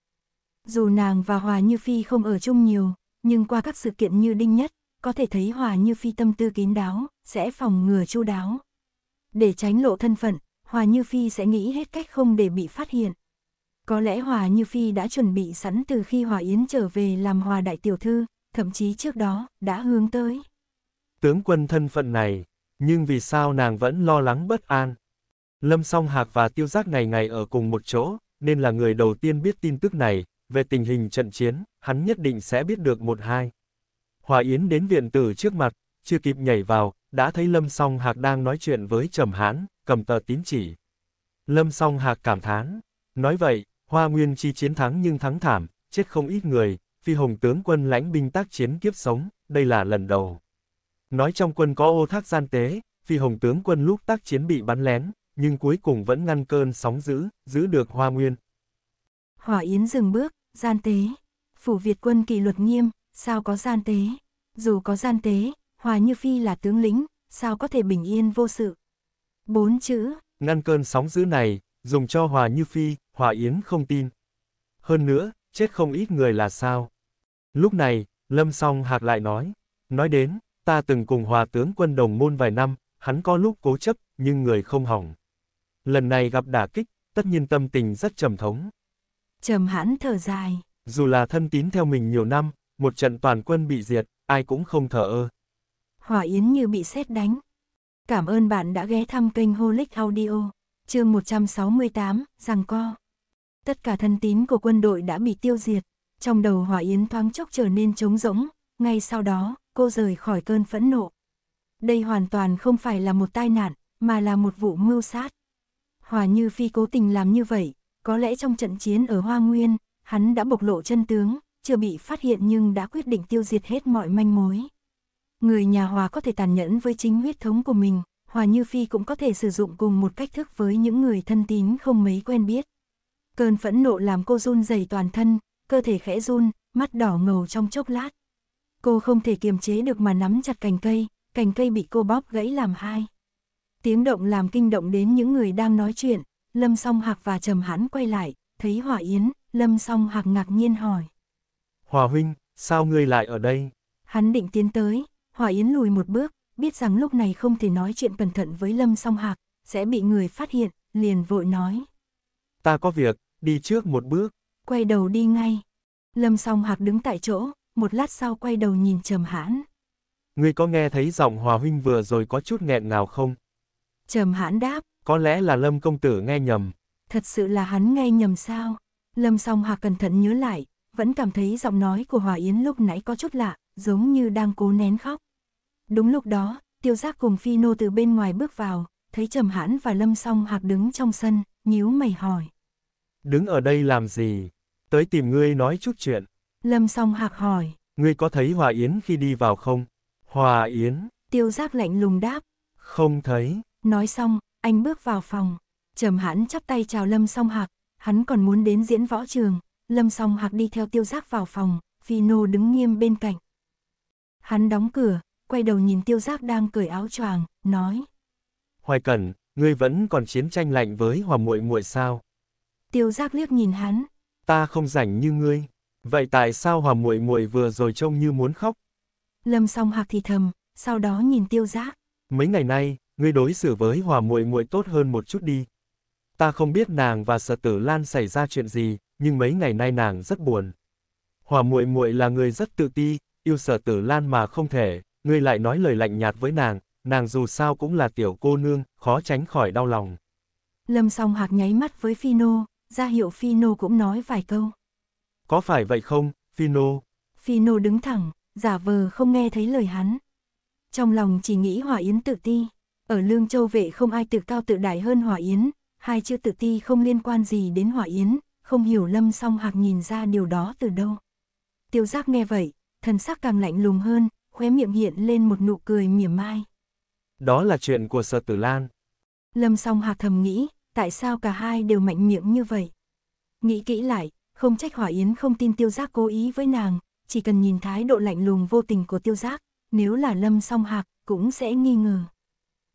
Dù nàng và Hòa Như Phi không ở chung nhiều, nhưng qua các sự kiện như Đinh Nhất, có thể thấy Hòa Như Phi tâm tư kín đáo, sẽ phòng ngừa chu đáo, để tránh lộ thân phận, Hòa Như Phi sẽ nghĩ hết cách không để bị phát hiện. Có lẽ Hòa Như Phi đã chuẩn bị sẵn từ khi Hòa Yến trở về làm Hòa Đại Tiểu Thư, thậm chí trước đó, đã hướng tới. Tướng quân thân phận này, nhưng vì sao nàng vẫn lo lắng bất an? Lâm Song Hạc và Tiêu Giác ngày ngày ở cùng một chỗ, nên là người đầu tiên biết tin tức này, về tình hình trận chiến, hắn nhất định sẽ biết được một hai. Hòa Yến đến viện tử trước mặt, chưa kịp nhảy vào, đã thấy Lâm Song Hạc đang nói chuyện với Trầm Hán, cầm tờ tín chỉ. Lâm Song Hạc cảm thán, nói vậy, Hoa Nguyên chi chiến thắng nhưng thắng thảm, chết không ít người, phi hồng tướng quân lãnh binh tác chiến kiếp sống, đây là lần đầu. Nói trong quân có ô thác gian tế, phi hồng tướng quân lúc tác chiến bị bắn lén, nhưng cuối cùng vẫn ngăn cơn sóng giữ, giữ được Hoa Nguyên. Hỏa Yến dừng bước, gian tế. Phủ Việt quân kỷ luật nghiêm, sao có gian tế? Dù có gian tế, Hòa Như Phi là tướng lĩnh, sao có thể bình yên vô sự. Bốn chữ. Ngăn cơn sóng dữ này, dùng cho Hòa Như Phi, Hòa Yến không tin. Hơn nữa, chết không ít người là sao. Lúc này, Lâm Song Hạc lại nói. Nói đến, ta từng cùng Hòa tướng quân đồng môn vài năm, hắn có lúc cố chấp, nhưng người không hỏng. Lần này gặp đả kích, tất nhiên tâm tình rất trầm thống. Trầm hãn thở dài. Dù là thân tín theo mình nhiều năm, một trận toàn quân bị diệt, ai cũng không thở ơ. Hòa Yến như bị sét đánh. Cảm ơn bạn đã ghé thăm kênh Holic Audio, chương 168, rằng co. Tất cả thân tín của quân đội đã bị tiêu diệt, trong đầu Hòa Yến thoáng chốc trở nên trống rỗng, ngay sau đó, cô rời khỏi cơn phẫn nộ. Đây hoàn toàn không phải là một tai nạn, mà là một vụ mưu sát. Hòa Như Phi cố tình làm như vậy, có lẽ trong trận chiến ở Hoa Nguyên, hắn đã bộc lộ chân tướng, chưa bị phát hiện nhưng đã quyết định tiêu diệt hết mọi manh mối. Người nhà Hòa có thể tàn nhẫn với chính huyết thống của mình, Hòa Như Phi cũng có thể sử dụng cùng một cách thức với những người thân tín không mấy quen biết. Cơn phẫn nộ làm cô run rẩy toàn thân, cơ thể khẽ run, mắt đỏ ngầu trong chốc lát. Cô không thể kiềm chế được mà nắm chặt cành cây, cành cây bị cô bóp gãy làm hai. Tiếng động làm kinh động đến những người đang nói chuyện, Lâm Song Hạc và Trầm Hãn quay lại, thấy Hòa Yến, Lâm Song Hạc ngạc nhiên hỏi. Hòa Huynh, sao ngươi lại ở đây? Hắn định tiến tới, Hòa Yến lùi một bước, biết rằng lúc này không thể nói chuyện cẩn thận với Lâm Song Hạc, sẽ bị người phát hiện, liền vội nói. Ta có việc, đi trước một bước. Quay đầu đi ngay. Lâm Song Hạc đứng tại chỗ, một lát sau quay đầu nhìn Trầm Hãn. Ngươi có nghe thấy giọng Hòa Huynh vừa rồi có chút nghẹn ngào không? Trầm Hãn đáp. Có lẽ là Lâm Công Tử nghe nhầm. Thật sự là hắn nghe nhầm sao? Lâm Song Hạc cẩn thận nhớ lại, vẫn cảm thấy giọng nói của Hòa Yến lúc nãy có chút lạ, giống như đang cố nén khóc. Đúng lúc đó, tiêu giác cùng phi nô từ bên ngoài bước vào, thấy Trầm Hãn và Lâm Song Hạc đứng trong sân, nhíu mày hỏi. Đứng ở đây làm gì? Tới tìm ngươi nói chút chuyện. Lâm Song Hạc hỏi. Ngươi có thấy Hòa Yến khi đi vào không? Hòa Yến. Tiêu giác lạnh lùng đáp. Không thấy. Nói xong, anh bước vào phòng. Trầm Hãn chắp tay chào Lâm Song Hạc. Hắn còn muốn đến diễn võ trường. Lâm Song Hạc đi theo tiêu giác vào phòng. Phi Nô đứng nghiêm bên cạnh. Hắn đóng cửa, quay đầu nhìn tiêu giác đang cởi áo choàng, nói. Hoài Cẩn, ngươi vẫn còn chiến tranh lạnh với hòa muội muội sao? Tiêu giác liếc nhìn hắn. Ta không rảnh như ngươi. Vậy tại sao hòa muội muội vừa rồi trông như muốn khóc? Lâm song hạc thì thầm, sau đó nhìn tiêu giác. Mấy ngày nay, ngươi đối xử với hòa muội muội tốt hơn một chút đi. Ta không biết nàng và sở tử lan xảy ra chuyện gì, nhưng mấy ngày nay nàng rất buồn. Hòa muội muội là người rất tự ti, yêu sở tử lan mà không thể, ngươi lại nói lời lạnh nhạt với nàng, nàng dù sao cũng là tiểu cô nương, khó tránh khỏi đau lòng. Lâm song hạc nháy mắt với Phino, ra hiệu Phino cũng nói vài câu. Có phải vậy không, Phino? Phino đứng thẳng, giả vờ không nghe thấy lời hắn. Trong lòng chỉ nghĩ Hòa Yến tự ti, ở Lương Châu Vệ không ai tự cao tự đại hơn Hòa Yến, hai chữ tự ti không liên quan gì đến Hòa Yến, không hiểu Lâm song hạc nhìn ra điều đó từ đâu. Tiêu giác nghe vậy, thần sắc càng lạnh lùng hơn, khóe miệng hiện lên một nụ cười mỉa mai. Đó là chuyện của Sở Tử Lan. Lâm song hạc thầm nghĩ, tại sao cả hai đều mạnh miệng như vậy? Nghĩ kỹ lại, không trách Hỏa Yến không tin tiêu giác cố ý với nàng, chỉ cần nhìn thái độ lạnh lùng vô tình của tiêu giác, nếu là Lâm song hạc cũng sẽ nghi ngờ.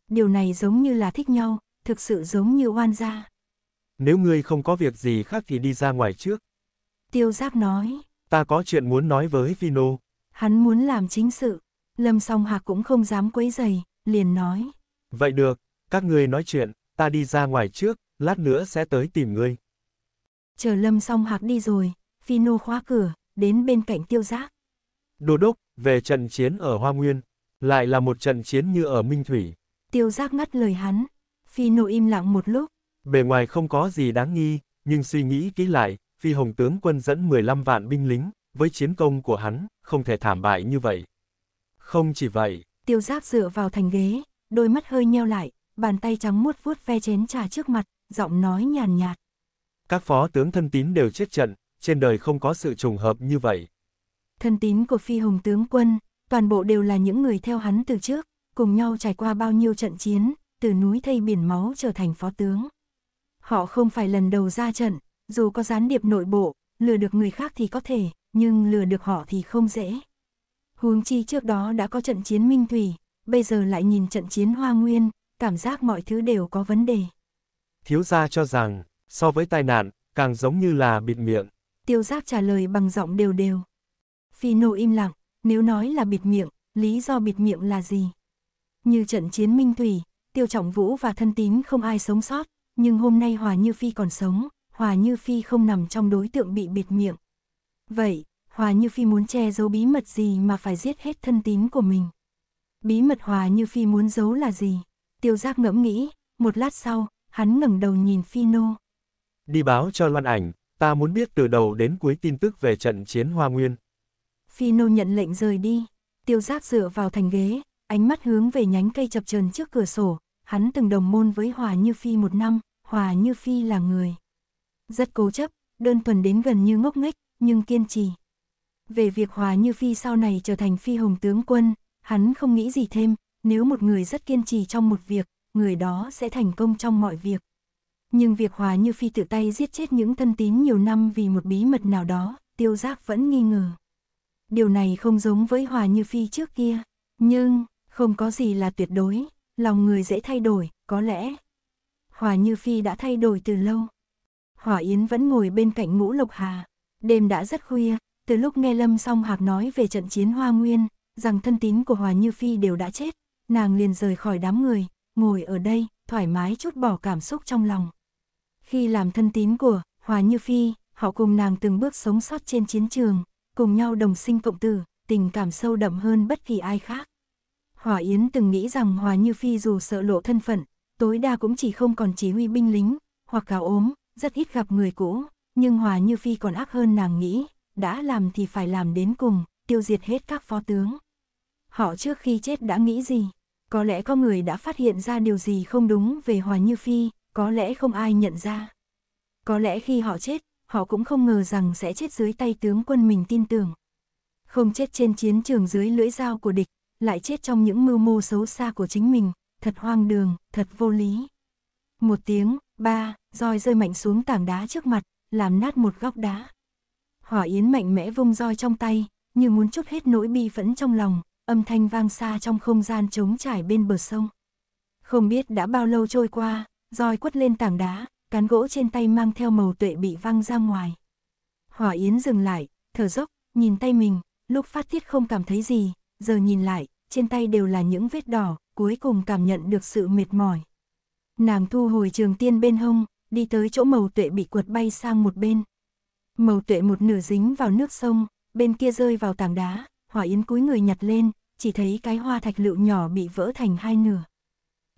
Điều này giống như là thích nhau, thực sự giống như oan gia. Nếu ngươi không có việc gì khác thì đi ra ngoài trước. Tiêu giác nói. Ta có chuyện muốn nói với Vino. Hắn muốn làm chính sự, Lâm Song Hạc cũng không dám quấy rầy liền nói. Vậy được, các ngươi nói chuyện, ta đi ra ngoài trước, lát nữa sẽ tới tìm ngươi. Chờ Lâm Song Hạc đi rồi, phi nô khóa cửa, đến bên cạnh tiêu giác. đồ đốc, về trận chiến ở Hoa Nguyên, lại là một trận chiến như ở Minh Thủy. Tiêu giác ngắt lời hắn, phi nô im lặng một lúc. Bề ngoài không có gì đáng nghi, nhưng suy nghĩ kỹ lại, Phi Hồng tướng quân dẫn 15 vạn binh lính, với chiến công của hắn, không thể thảm bại như vậy. Không chỉ vậy. Tiêu giáp dựa vào thành ghế, đôi mắt hơi nheo lại, bàn tay trắng muốt vuốt ve chén trà trước mặt, giọng nói nhàn nhạt. Các phó tướng thân tín đều chết trận, trên đời không có sự trùng hợp như vậy. Thân tín của phi hùng tướng quân, toàn bộ đều là những người theo hắn từ trước, cùng nhau trải qua bao nhiêu trận chiến, từ núi thây biển máu trở thành phó tướng. Họ không phải lần đầu ra trận, dù có gián điệp nội bộ, lừa được người khác thì có thể, nhưng lừa được họ thì không dễ. Huống chi trước đó đã có trận chiến Minh Thủy, bây giờ lại nhìn trận chiến Hoa Nguyên, cảm giác mọi thứ đều có vấn đề. Thiếu gia cho rằng, so với tai nạn, càng giống như là bịt miệng. Tiêu giác trả lời bằng giọng đều đều. Phi nô im lặng, nếu nói là bịt miệng, lý do bịt miệng là gì? Như trận chiến Minh Thủy, Tiêu Trọng Vũ và thân tín không ai sống sót, nhưng hôm nay Hòa Như Phi còn sống, Hòa Như Phi không nằm trong đối tượng bị bịt miệng. Vậy, Hòa Như Phi muốn che giấu bí mật gì mà phải giết hết thân tín của mình? Bí mật Hòa Như Phi muốn giấu là gì? Tiêu giác ngẫm nghĩ, một lát sau, hắn ngẩng đầu nhìn Phi Nô. Đi báo cho Loan Ảnh, ta muốn biết từ đầu đến cuối tin tức về trận chiến Hoa Nguyên. Phi Nô nhận lệnh rời đi, tiêu giác dựa vào thành ghế, ánh mắt hướng về nhánh cây chập chờn trước cửa sổ, hắn từng đồng môn với Hòa Như Phi một năm, Hòa Như Phi là người. Rất cố chấp, đơn thuần đến gần như ngốc nghếch, nhưng kiên trì. Về việc Hòa Như Phi sau này trở thành phi hồng tướng quân, hắn không nghĩ gì thêm, nếu một người rất kiên trì trong một việc, người đó sẽ thành công trong mọi việc. Nhưng việc Hòa Như Phi tự tay giết chết những thân tín nhiều năm vì một bí mật nào đó, tiêu giác vẫn nghi ngờ. Điều này không giống với Hòa Như Phi trước kia, nhưng không có gì là tuyệt đối, lòng người dễ thay đổi, có lẽ. Hòa Như Phi đã thay đổi từ lâu. Hòa Yến vẫn ngồi bên cạnh ngũ Lộc Hà, Đêm đã rất khuya, từ lúc nghe Lâm Song Hạc nói về trận chiến Hoa Nguyên, rằng thân tín của Hòa Như Phi đều đã chết, nàng liền rời khỏi đám người, ngồi ở đây, thoải mái chút bỏ cảm xúc trong lòng. Khi làm thân tín của Hòa Như Phi, họ cùng nàng từng bước sống sót trên chiến trường, cùng nhau đồng sinh cộng tử, tình cảm sâu đậm hơn bất kỳ ai khác. Hòa Yến từng nghĩ rằng Hòa Như Phi dù sợ lộ thân phận, tối đa cũng chỉ không còn chỉ huy binh lính, hoặc cáo ốm, rất ít gặp người cũ, nhưng Hòa Như Phi còn ác hơn nàng nghĩ, đã làm thì phải làm đến cùng, tiêu diệt hết các phó tướng. Họ trước khi chết đã nghĩ gì? Có lẽ có người đã phát hiện ra điều gì không đúng về Hòa Như Phi, có lẽ không ai nhận ra. Có lẽ khi họ chết, họ cũng không ngờ rằng sẽ chết dưới tay tướng quân mình tin tưởng. Không chết trên chiến trường dưới lưỡi dao của địch, lại chết trong những mưu mô xấu xa của chính mình, thật hoang đường, thật vô lý. Một tiếng, ba, roi rơi mạnh xuống tảng đá trước mặt, làm nát một góc đá. Hỏa Yến mạnh mẽ vung roi trong tay, như muốn chút hết nỗi bi phẫn trong lòng, âm thanh vang xa trong không gian trống trải bên bờ sông. Không biết đã bao lâu trôi qua, roi quất lên tảng đá, cán gỗ trên tay mang theo màu tuệ bị văng ra ngoài. Hỏa Yến dừng lại, thở dốc, nhìn tay mình, lúc phát tiết không cảm thấy gì, giờ nhìn lại, trên tay đều là những vết đỏ, cuối cùng cảm nhận được sự mệt mỏi. Nàng thu hồi trường tiên bên hông, đi tới chỗ màu tuệ bị cuột bay sang một bên. Màu tuệ một nửa dính vào nước sông, bên kia rơi vào tảng đá, hỏa yến cúi người nhặt lên, chỉ thấy cái hoa thạch lựu nhỏ bị vỡ thành hai nửa.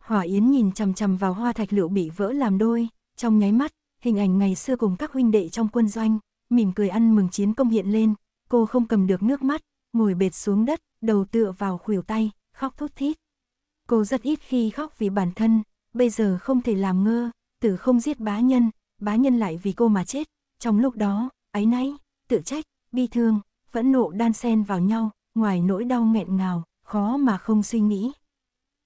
Hỏa yến nhìn chằm chằm vào hoa thạch lựu bị vỡ làm đôi, trong nháy mắt, hình ảnh ngày xưa cùng các huynh đệ trong quân doanh, mỉm cười ăn mừng chiến công hiện lên, cô không cầm được nước mắt, ngồi bệt xuống đất, đầu tựa vào khuỷu tay, khóc thút thít. Cô rất ít khi khóc vì bản thân, bây giờ không thể làm ngơ, tử không giết bá nhân, bá nhân lại vì cô mà chết, trong lúc đó, ấy nấy, tự trách, bi thương, phẫn nộ đan xen vào nhau, ngoài nỗi đau nghẹn ngào, khó mà không suy nghĩ.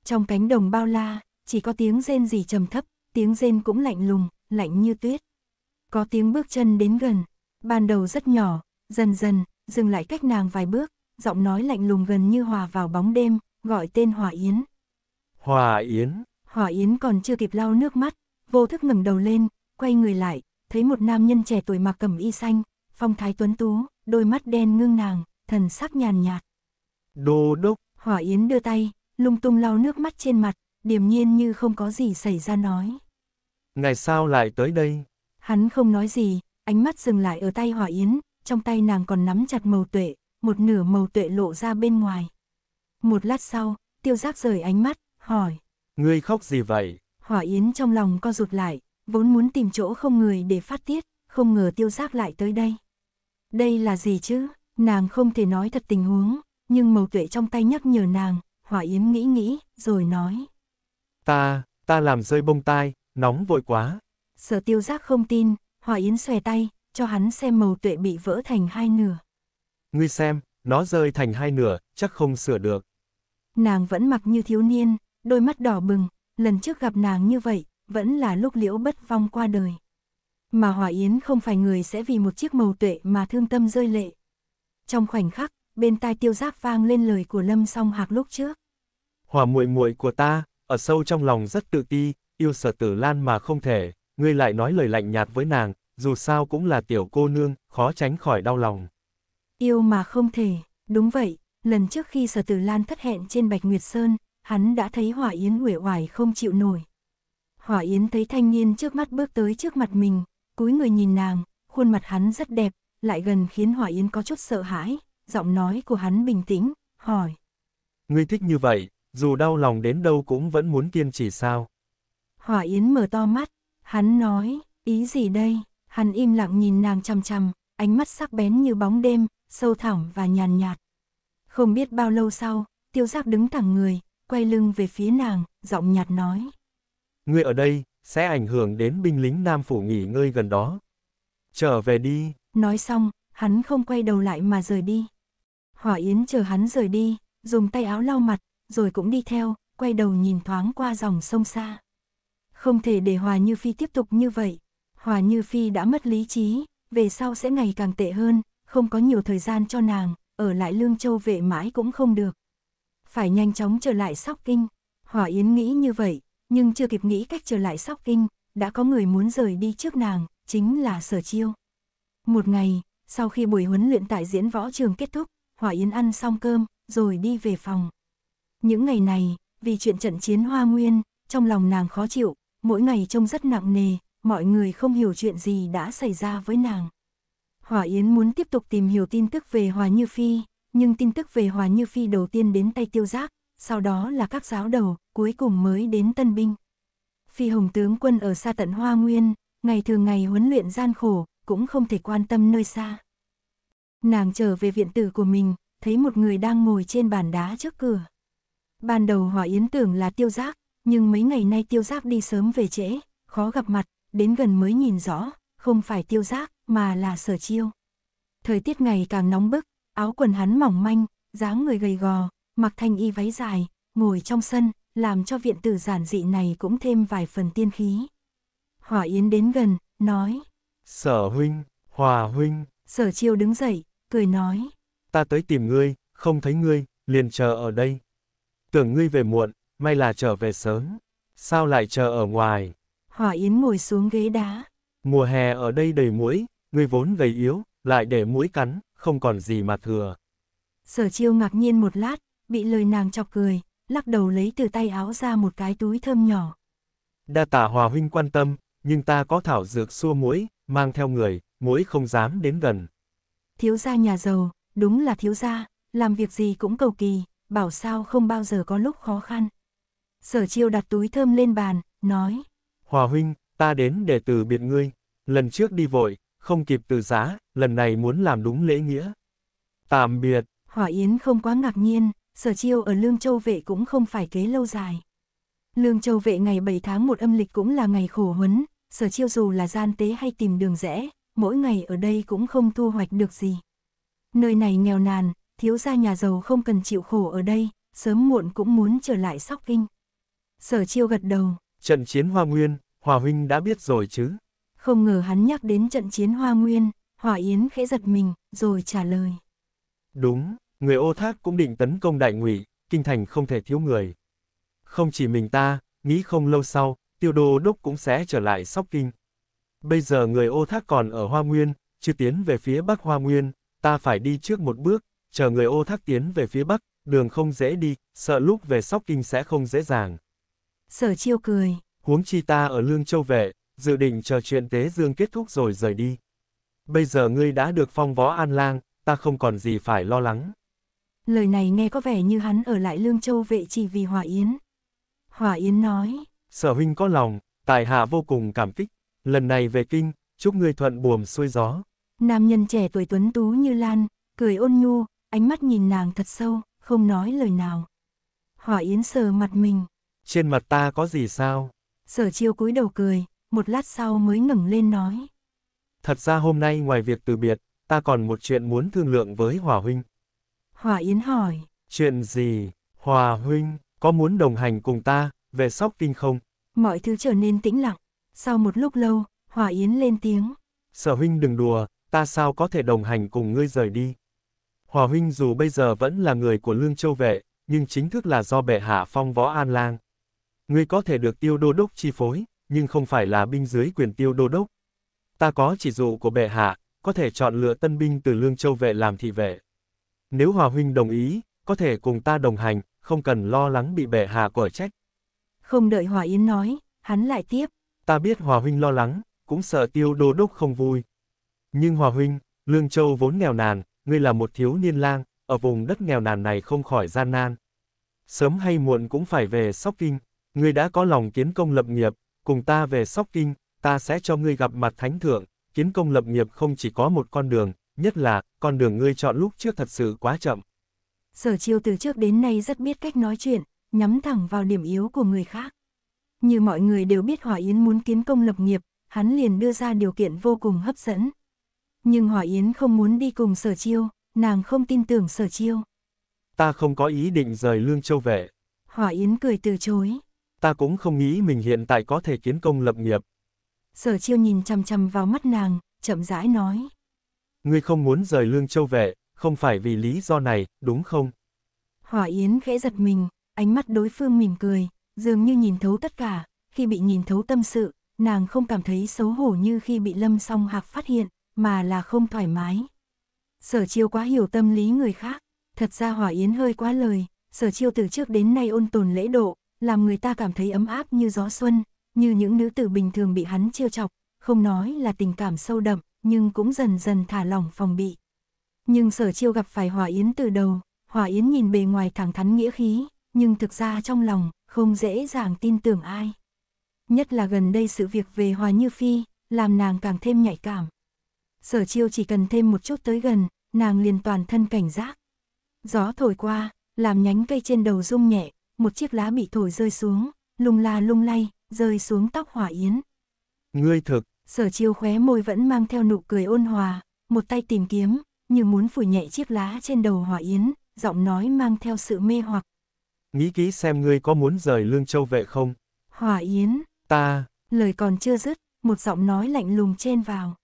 Trong cánh đồng bao la, chỉ có tiếng rên gì trầm thấp, tiếng rên cũng lạnh lùng, lạnh như tuyết. Có tiếng bước chân đến gần, ban đầu rất nhỏ, dần dần, dừng lại cách nàng vài bước, giọng nói lạnh lùng gần như hòa vào bóng đêm, gọi tên Hòa Yến. Hòa Yến. Hòa Yến còn chưa kịp lau nước mắt, vô thức ngẩng đầu lên, quay người lại, thấy một nam nhân trẻ tuổi mặc cẩm y xanh, phong thái tuấn tú, đôi mắt đen ngưng nàng, thần sắc nhàn nhạt. Đồ đốc, Hỏa Yến đưa tay, lung tung lau nước mắt trên mặt, điềm nhiên như không có gì xảy ra nói. Ngày sao lại tới đây? Hắn không nói gì, ánh mắt dừng lại ở tay Hỏa Yến, trong tay nàng còn nắm chặt màu tuệ, một nửa màu tuệ lộ ra bên ngoài. Một lát sau, tiêu giác rời ánh mắt, hỏi. Ngươi khóc gì vậy? Hỏa Yến trong lòng co rụt lại, vốn muốn tìm chỗ không người để phát tiết, không ngờ tiêu giác lại tới đây. Đây là gì chứ, nàng không thể nói thật tình huống, nhưng màu tuệ trong tay nhắc nhở nàng, Hỏa Yến nghĩ nghĩ, rồi nói. Ta, ta làm rơi bông tai, nóng vội quá. Sợ tiêu giác không tin, Hỏa Yến xòe tay, cho hắn xem màu tuệ bị vỡ thành hai nửa. Ngươi xem, nó rơi thành hai nửa, chắc không sửa được. Nàng vẫn mặc như thiếu niên, đôi mắt đỏ bừng, lần trước gặp nàng như vậy, vẫn là lúc liễu bất vong qua đời. Mà Hòa Yến không phải người sẽ vì một chiếc màu tuệ mà thương tâm rơi lệ. Trong khoảnh khắc, bên tai tiêu giác vang lên lời của Lâm song hạc lúc trước. Hòa muội muội của ta, ở sâu trong lòng rất tự ti, yêu sở tử lan mà không thể, ngươi lại nói lời lạnh nhạt với nàng, dù sao cũng là tiểu cô nương, khó tránh khỏi đau lòng. Yêu mà không thể, đúng vậy, lần trước khi sở tử lan thất hẹn trên Bạch Nguyệt Sơn, hắn đã thấy Hỏa Yến uể oải không chịu nổi. Hỏa Yến thấy thanh niên trước mắt bước tới trước mặt mình, cúi người nhìn nàng, khuôn mặt hắn rất đẹp, lại gần khiến Hỏa Yến có chút sợ hãi, giọng nói của hắn bình tĩnh, hỏi. Ngươi thích như vậy, dù đau lòng đến đâu cũng vẫn muốn kiên trì sao? Hỏa Yến mở to mắt, hắn nói, ý gì đây? Hắn im lặng nhìn nàng chằm chằm, ánh mắt sắc bén như bóng đêm, sâu thẳm và nhàn nhạt. Không biết bao lâu sau, tiêu giác đứng thẳng người, quay lưng về phía nàng, giọng nhạt nói. Ngươi ở đây, sẽ ảnh hưởng đến binh lính Nam Phủ nghỉ ngơi gần đó. Trở về đi. Nói xong, hắn không quay đầu lại mà rời đi. Hỏa Yến chờ hắn rời đi, dùng tay áo lau mặt, rồi cũng đi theo, quay đầu nhìn thoáng qua dòng sông xa. Không thể để Hòa Như Phi tiếp tục như vậy. Hòa Như Phi đã mất lý trí, về sau sẽ ngày càng tệ hơn, không có nhiều thời gian cho nàng, ở lại Lương Châu vệ mãi cũng không được phải nhanh chóng trở lại sóc kinh. Hỏa Yến nghĩ như vậy, nhưng chưa kịp nghĩ cách trở lại sóc kinh, đã có người muốn rời đi trước nàng, chính là sở chiêu. Một ngày, sau khi buổi huấn luyện tại diễn võ trường kết thúc, Hỏa Yến ăn xong cơm, rồi đi về phòng. Những ngày này, vì chuyện trận chiến hoa nguyên, trong lòng nàng khó chịu, mỗi ngày trông rất nặng nề, mọi người không hiểu chuyện gì đã xảy ra với nàng. Hỏa Yến muốn tiếp tục tìm hiểu tin tức về Hòa Như Phi, nhưng tin tức về Hòa Như Phi đầu tiên đến tay tiêu giác, sau đó là các giáo đầu, cuối cùng mới đến tân binh. Phi Hồng tướng quân ở xa tận Hoa Nguyên, ngày thường ngày huấn luyện gian khổ, cũng không thể quan tâm nơi xa. Nàng trở về viện tử của mình, thấy một người đang ngồi trên bàn đá trước cửa. Ban đầu Hòa Yến tưởng là tiêu giác, nhưng mấy ngày nay tiêu giác đi sớm về trễ, khó gặp mặt, đến gần mới nhìn rõ, không phải tiêu giác, mà là sở chiêu. Thời tiết ngày càng nóng bức, áo quần hắn mỏng manh, dáng người gầy gò, mặc thanh y váy dài, ngồi trong sân, làm cho viện tử giản dị này cũng thêm vài phần tiên khí. Hỏa Yến đến gần, nói. Sở huynh, hòa huynh. Sở chiêu đứng dậy, cười nói. Ta tới tìm ngươi, không thấy ngươi, liền chờ ở đây. Tưởng ngươi về muộn, may là trở về sớm. Sao lại chờ ở ngoài? Hỏa Yến ngồi xuống ghế đá. Mùa hè ở đây đầy muỗi, ngươi vốn gầy yếu, lại để muỗi cắn, không còn gì mà thừa. Sở chiêu ngạc nhiên một lát, bị lời nàng chọc cười, lắc đầu lấy từ tay áo ra một cái túi thơm nhỏ. Đa tả hòa huynh quan tâm, nhưng ta có thảo dược xua muỗi, mang theo người, muỗi không dám đến gần. Thiếu gia nhà giàu, đúng là thiếu gia, làm việc gì cũng cầu kỳ, bảo sao không bao giờ có lúc khó khăn. Sở chiêu đặt túi thơm lên bàn, nói. Hòa huynh, ta đến để từ biệt ngươi. Lần trước đi vội, không kịp từ giá, lần này muốn làm đúng lễ nghĩa. Tạm biệt. Hỏa Yến không quá ngạc nhiên, sở chiêu ở Lương Châu Vệ cũng không phải kế lâu dài. Lương Châu Vệ ngày 7 tháng 1 âm lịch cũng là ngày khổ huấn, sở chiêu dù là gian tế hay tìm đường rẽ, mỗi ngày ở đây cũng không thu hoạch được gì. Nơi này nghèo nàn, thiếu gia nhà giàu không cần chịu khổ ở đây, sớm muộn cũng muốn trở lại sóc kinh. Sở chiêu gật đầu. Trận chiến hoa nguyên, hòa huynh đã biết rồi chứ? không ngờ hắn nhắc đến trận chiến Hoa Nguyên, Hỏa Yến khẽ giật mình, rồi trả lời. Đúng, người ô thác cũng định tấn công đại ngụy, kinh thành không thể thiếu người. Không chỉ mình ta, nghĩ không lâu sau, tiêu đô đốc cũng sẽ trở lại sóc kinh. Bây giờ người ô thác còn ở Hoa Nguyên, chưa tiến về phía bắc Hoa Nguyên, ta phải đi trước một bước, chờ người ô thác tiến về phía bắc, đường không dễ đi, sợ lúc về sóc kinh sẽ không dễ dàng. Sở chiêu cười. Huống chi ta ở Lương Châu Vệ, dự định chờ chuyện tế dương kết thúc rồi rời đi. Bây giờ ngươi đã được phong võ an lang, ta không còn gì phải lo lắng. Lời này nghe có vẻ như hắn ở lại Lương Châu vệ chỉ vì Hòa Yến. Hòa Yến nói. Sở huynh có lòng, tài hạ vô cùng cảm kích, lần này về kinh, chúc ngươi thuận buồm xuôi gió. Nam nhân trẻ tuổi tuấn tú như Lan, cười ôn nhu, ánh mắt nhìn nàng thật sâu, không nói lời nào. Hỏa Yến sờ mặt mình. Trên mặt ta có gì sao? Sở chiêu cúi đầu cười, một lát sau mới ngẩng lên nói. Thật ra hôm nay ngoài việc từ biệt, ta còn một chuyện muốn thương lượng với Hòa Huynh. Hòa Yến hỏi. Chuyện gì, Hòa Huynh, có muốn đồng hành cùng ta, về sóc kinh không? Mọi thứ trở nên tĩnh lặng. Sau một lúc lâu, Hòa Yến lên tiếng. Sở Huynh đừng đùa, ta sao có thể đồng hành cùng ngươi rời đi. Hòa Huynh dù bây giờ vẫn là người của Lương Châu Vệ, nhưng chính thức là do bệ hạ phong võ An Lang. Ngươi có thể được tiêu đô đốc chi phối, nhưng không phải là binh dưới quyền tiêu đô đốc. Ta có chỉ dụ của bệ hạ, có thể chọn lựa tân binh từ Lương Châu vệ làm thị vệ. Nếu Hòa Huynh đồng ý, có thể cùng ta đồng hành, không cần lo lắng bị bệ hạ quở trách. Không đợi Hòa Yến nói, hắn lại tiếp. Ta biết Hòa Huynh lo lắng, cũng sợ tiêu đô đốc không vui. Nhưng Hòa Huynh, Lương Châu vốn nghèo nàn, ngươi là một thiếu niên lang, ở vùng đất nghèo nàn này không khỏi gian nan. Sớm hay muộn cũng phải về Sóc Kinh, ngươi đã có lòng kiến công lập nghiệp, cùng ta về Sóc-Kinh, ta sẽ cho ngươi gặp mặt thánh thượng, kiến công lập nghiệp không chỉ có một con đường, nhất là, con đường ngươi chọn lúc trước thật sự quá chậm. Sở chiêu từ trước đến nay rất biết cách nói chuyện, nhắm thẳng vào điểm yếu của người khác. Như mọi người đều biết hỏa Yến muốn kiến công lập nghiệp, hắn liền đưa ra điều kiện vô cùng hấp dẫn. Nhưng hỏa Yến không muốn đi cùng sở chiêu, nàng không tin tưởng sở chiêu. Ta không có ý định rời Lương Châu về. hỏa Yến cười từ chối ta cũng không nghĩ mình hiện tại có thể kiến công lập nghiệp. Sở chiêu nhìn chăm chăm vào mắt nàng, chậm rãi nói. Ngươi không muốn rời lương châu vệ, không phải vì lý do này, đúng không? Hỏa Yến khẽ giật mình, ánh mắt đối phương mỉm cười, dường như nhìn thấu tất cả, khi bị nhìn thấu tâm sự, nàng không cảm thấy xấu hổ như khi bị lâm song hạc phát hiện, mà là không thoải mái. Sở chiêu quá hiểu tâm lý người khác, thật ra Hỏa Yến hơi quá lời, sở chiêu từ trước đến nay ôn tồn lễ độ, làm người ta cảm thấy ấm áp như gió xuân, như những nữ tử bình thường bị hắn trêu chọc, không nói là tình cảm sâu đậm, nhưng cũng dần dần thả lỏng phòng bị. Nhưng sở chiêu gặp phải Hòa Yến từ đầu, Hòa Yến nhìn bề ngoài thẳng thắn nghĩa khí, nhưng thực ra trong lòng, không dễ dàng tin tưởng ai. Nhất là gần đây sự việc về Hòa Như Phi, làm nàng càng thêm nhạy cảm. Sở chiêu chỉ cần thêm một chút tới gần, nàng liền toàn thân cảnh giác. Gió thổi qua, làm nhánh cây trên đầu rung nhẹ, một chiếc lá bị thổi rơi xuống, lung la lung lay, rơi xuống tóc hỏa yến. Ngươi thực, sở chiêu khóe môi vẫn mang theo nụ cười ôn hòa, một tay tìm kiếm, như muốn phủi nhẹ chiếc lá trên đầu hỏa yến, giọng nói mang theo sự mê hoặc. Nghĩ kỹ xem ngươi có muốn rời Lương Châu vệ không? Hỏa yến. Ta. Lời còn chưa dứt, một giọng nói lạnh lùng chen vào.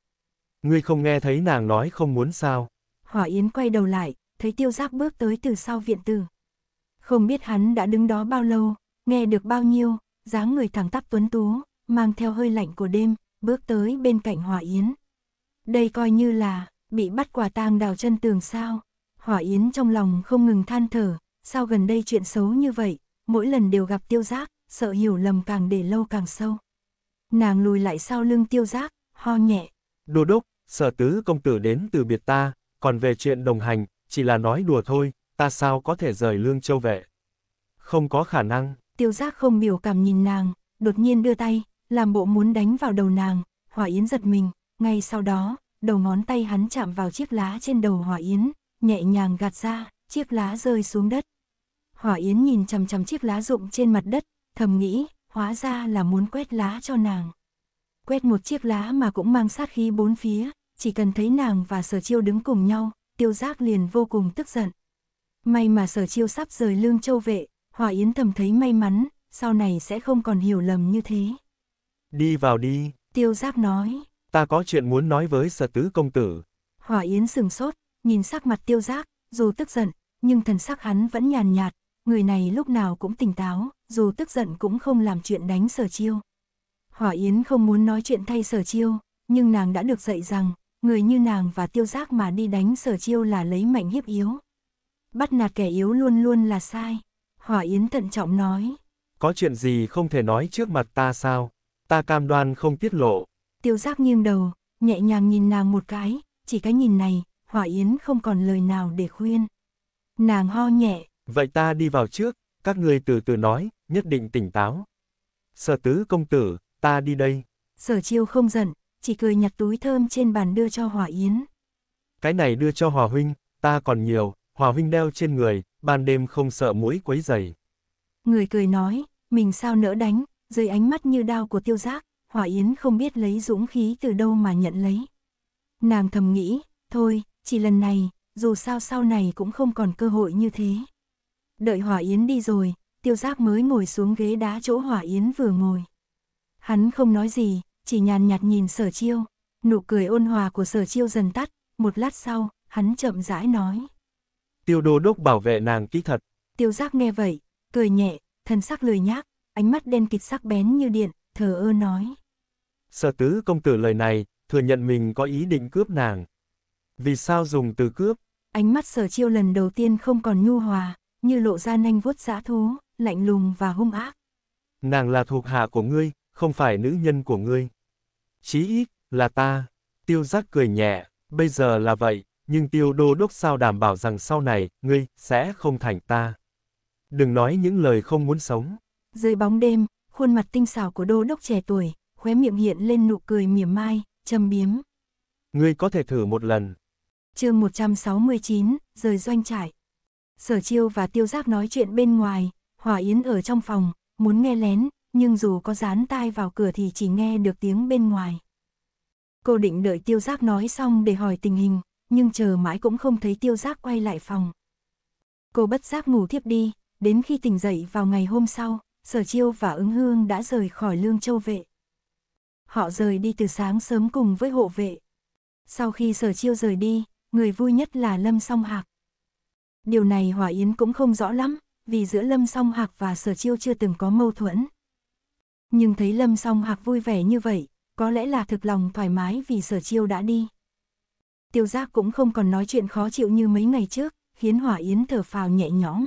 Ngươi không nghe thấy nàng nói không muốn sao? Hỏa yến quay đầu lại, thấy tiêu giác bước tới từ sau viện tử. Không biết hắn đã đứng đó bao lâu, nghe được bao nhiêu, dáng người thẳng tắp tuấn tú, mang theo hơi lạnh của đêm, bước tới bên cạnh Hỏa Yến. Đây coi như là bị bắt quả tang đào chân tường sao? Hỏa Yến trong lòng không ngừng than thở, sao gần đây chuyện xấu như vậy, mỗi lần đều gặp tiêu giác, sợ hiểu lầm càng để lâu càng sâu. Nàng lùi lại sau lưng tiêu giác, ho nhẹ. đồ đốc, sở tứ công tử đến từ biệt ta, còn về chuyện đồng hành, chỉ là nói đùa thôi, ta sao có thể rời lương châu vệ? Không có khả năng. Tiêu giác không biểu cảm nhìn nàng, đột nhiên đưa tay, làm bộ muốn đánh vào đầu nàng, hỏa yến giật mình, ngay sau đó, đầu ngón tay hắn chạm vào chiếc lá trên đầu hỏa yến, nhẹ nhàng gạt ra, chiếc lá rơi xuống đất. Hỏa yến nhìn chằm chằm chiếc lá rụng trên mặt đất, thầm nghĩ, hóa ra là muốn quét lá cho nàng. Quét một chiếc lá mà cũng mang sát khí bốn phía, chỉ cần thấy nàng và sở chiêu đứng cùng nhau, tiêu giác liền vô cùng tức giận. May mà sở chiêu sắp rời lương châu vệ, Hòa Yến thầm thấy may mắn, sau này sẽ không còn hiểu lầm như thế. Đi vào đi. Tiêu Giáp nói. Ta có chuyện muốn nói với sở tứ công tử. Hòa Yến sừng sốt, nhìn sắc mặt tiêu Giáp, dù tức giận, nhưng thần sắc hắn vẫn nhàn nhạt, người này lúc nào cũng tỉnh táo, dù tức giận cũng không làm chuyện đánh sở chiêu. hòa Yến không muốn nói chuyện thay sở chiêu, nhưng nàng đã được dạy rằng, người như nàng và tiêu giác mà đi đánh sở chiêu là lấy mạnh hiếp yếu. Bắt nạt kẻ yếu luôn luôn là sai. Hỏa Yến thận trọng nói. Có chuyện gì không thể nói trước mặt ta sao? Ta cam đoan không tiết lộ. Tiêu giác nghiêng đầu, nhẹ nhàng nhìn nàng một cái, chỉ cái nhìn này, Hỏa Yến không còn lời nào để khuyên. Nàng ho nhẹ. Vậy ta đi vào trước, các người từ từ nói, nhất định tỉnh táo. Sở tứ công tử, ta đi đây. Sở chiêu không giận, chỉ cười nhặt túi thơm trên bàn đưa cho Hỏa Yến. Cái này đưa cho Hòa Huynh, ta còn nhiều, Hòa huynh đeo trên người, ban đêm không sợ mũi quấy dày. Người cười nói, mình sao nỡ đánh, dưới ánh mắt như đao của tiêu giác, Hòa Yến không biết lấy dũng khí từ đâu mà nhận lấy. Nàng thầm nghĩ, thôi, chỉ lần này, dù sao sau này cũng không còn cơ hội như thế. Đợi Hòa Yến đi rồi, tiêu giác mới ngồi xuống ghế đá chỗ Hòa Yến vừa ngồi. Hắn không nói gì, chỉ nhàn nhạt nhìn sở chiêu, nụ cười ôn hòa của sở chiêu dần tắt, một lát sau, hắn chậm rãi nói tiêu đô đốc bảo vệ nàng kỹ thật. Tiêu giác nghe vậy, cười nhẹ, thân sắc lười nhác, ánh mắt đen kịt sắc bén như điện, thờ ơ nói. Sở tứ công tử lời này, thừa nhận mình có ý định cướp nàng. Vì sao dùng từ cướp? Ánh mắt sở chiêu lần đầu tiên không còn nhu hòa, như lộ ra nanh vuốt giã thú, lạnh lùng và hung ác. Nàng là thuộc hạ của ngươi, không phải nữ nhân của ngươi. Chí ít, là ta. Tiêu giác cười nhẹ, bây giờ là vậy, nhưng tiêu đô đốc sao đảm bảo rằng sau này, ngươi, sẽ không thành ta. Đừng nói những lời không muốn sống. Dưới bóng đêm, khuôn mặt tinh xảo của đô đốc trẻ tuổi, khóe miệng hiện lên nụ cười mỉa mai, châm biếm. Ngươi có thể thử một lần. chương 169, rời doanh trại. Sở chiêu và tiêu giác nói chuyện bên ngoài, hỏa yến ở trong phòng, muốn nghe lén, nhưng dù có dán tai vào cửa thì chỉ nghe được tiếng bên ngoài. Cô định đợi tiêu giác nói xong để hỏi tình hình, nhưng chờ mãi cũng không thấy tiêu giác quay lại phòng. Cô bất giác ngủ thiếp đi, đến khi tỉnh dậy vào ngày hôm sau, Sở Chiêu và ứng hương đã rời khỏi lương châu vệ. Họ rời đi từ sáng sớm cùng với hộ vệ. Sau khi Sở Chiêu rời đi, người vui nhất là Lâm Song Hạc. Điều này Hòa Yến cũng không rõ lắm, vì giữa Lâm Song Hạc và Sở Chiêu chưa từng có mâu thuẫn. Nhưng thấy Lâm Song Hạc vui vẻ như vậy, có lẽ là thực lòng thoải mái vì Sở Chiêu đã đi tiêu giác cũng không còn nói chuyện khó chịu như mấy ngày trước, khiến Hỏa Yến thở phào nhẹ nhõm.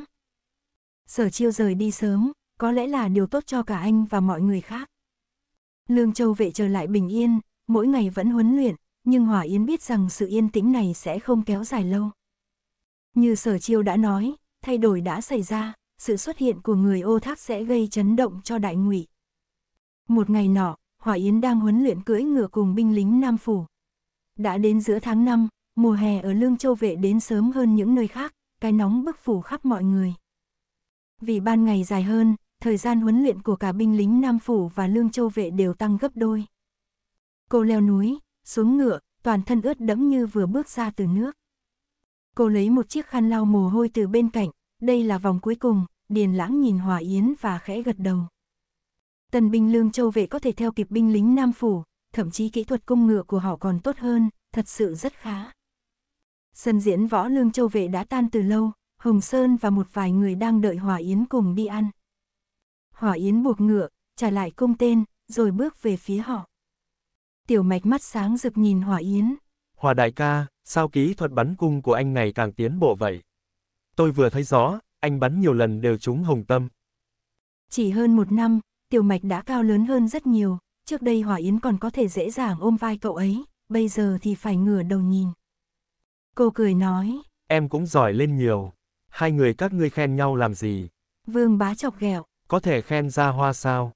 Sở chiêu rời đi sớm, có lẽ là điều tốt cho cả anh và mọi người khác. Lương Châu vệ trở lại bình yên, mỗi ngày vẫn huấn luyện, nhưng Hỏa Yến biết rằng sự yên tĩnh này sẽ không kéo dài lâu. Như sở chiêu đã nói, thay đổi đã xảy ra, sự xuất hiện của người ô thác sẽ gây chấn động cho đại ngụy. Một ngày nọ, Hỏa Yến đang huấn luyện cưỡi ngựa cùng binh lính Nam Phủ, đã đến giữa tháng 5, mùa hè ở Lương Châu Vệ đến sớm hơn những nơi khác, cái nóng bức phủ khắp mọi người. Vì ban ngày dài hơn, thời gian huấn luyện của cả binh lính Nam Phủ và Lương Châu Vệ đều tăng gấp đôi. Cô leo núi, xuống ngựa, toàn thân ướt đẫm như vừa bước ra từ nước. Cô lấy một chiếc khăn lau mồ hôi từ bên cạnh, đây là vòng cuối cùng, Điền Lãng nhìn Hòa Yến và khẽ gật đầu. Tần binh Lương Châu Vệ có thể theo kịp binh lính Nam Phủ, thậm chí kỹ thuật cung ngựa của họ còn tốt hơn, thật sự rất khá. Sân diễn võ Lương Châu Vệ đã tan từ lâu, Hồng Sơn và một vài người đang đợi Hỏa Yến cùng đi ăn. Hỏa Yến buộc ngựa, trả lại cung tên, rồi bước về phía họ. Tiểu mạch mắt sáng rực nhìn Hỏa Yến. Hòa đại ca, sao kỹ thuật bắn cung của anh ngày càng tiến bộ vậy? Tôi vừa thấy rõ, anh bắn nhiều lần đều trúng hồng tâm. Chỉ hơn một năm, tiểu mạch đã cao lớn hơn rất nhiều, trước đây Hòa Yến còn có thể dễ dàng ôm vai cậu ấy, bây giờ thì phải ngửa đầu nhìn. Cô cười nói. Em cũng giỏi lên nhiều. Hai người các ngươi khen nhau làm gì? Vương bá chọc ghẹo. Có thể khen ra hoa sao?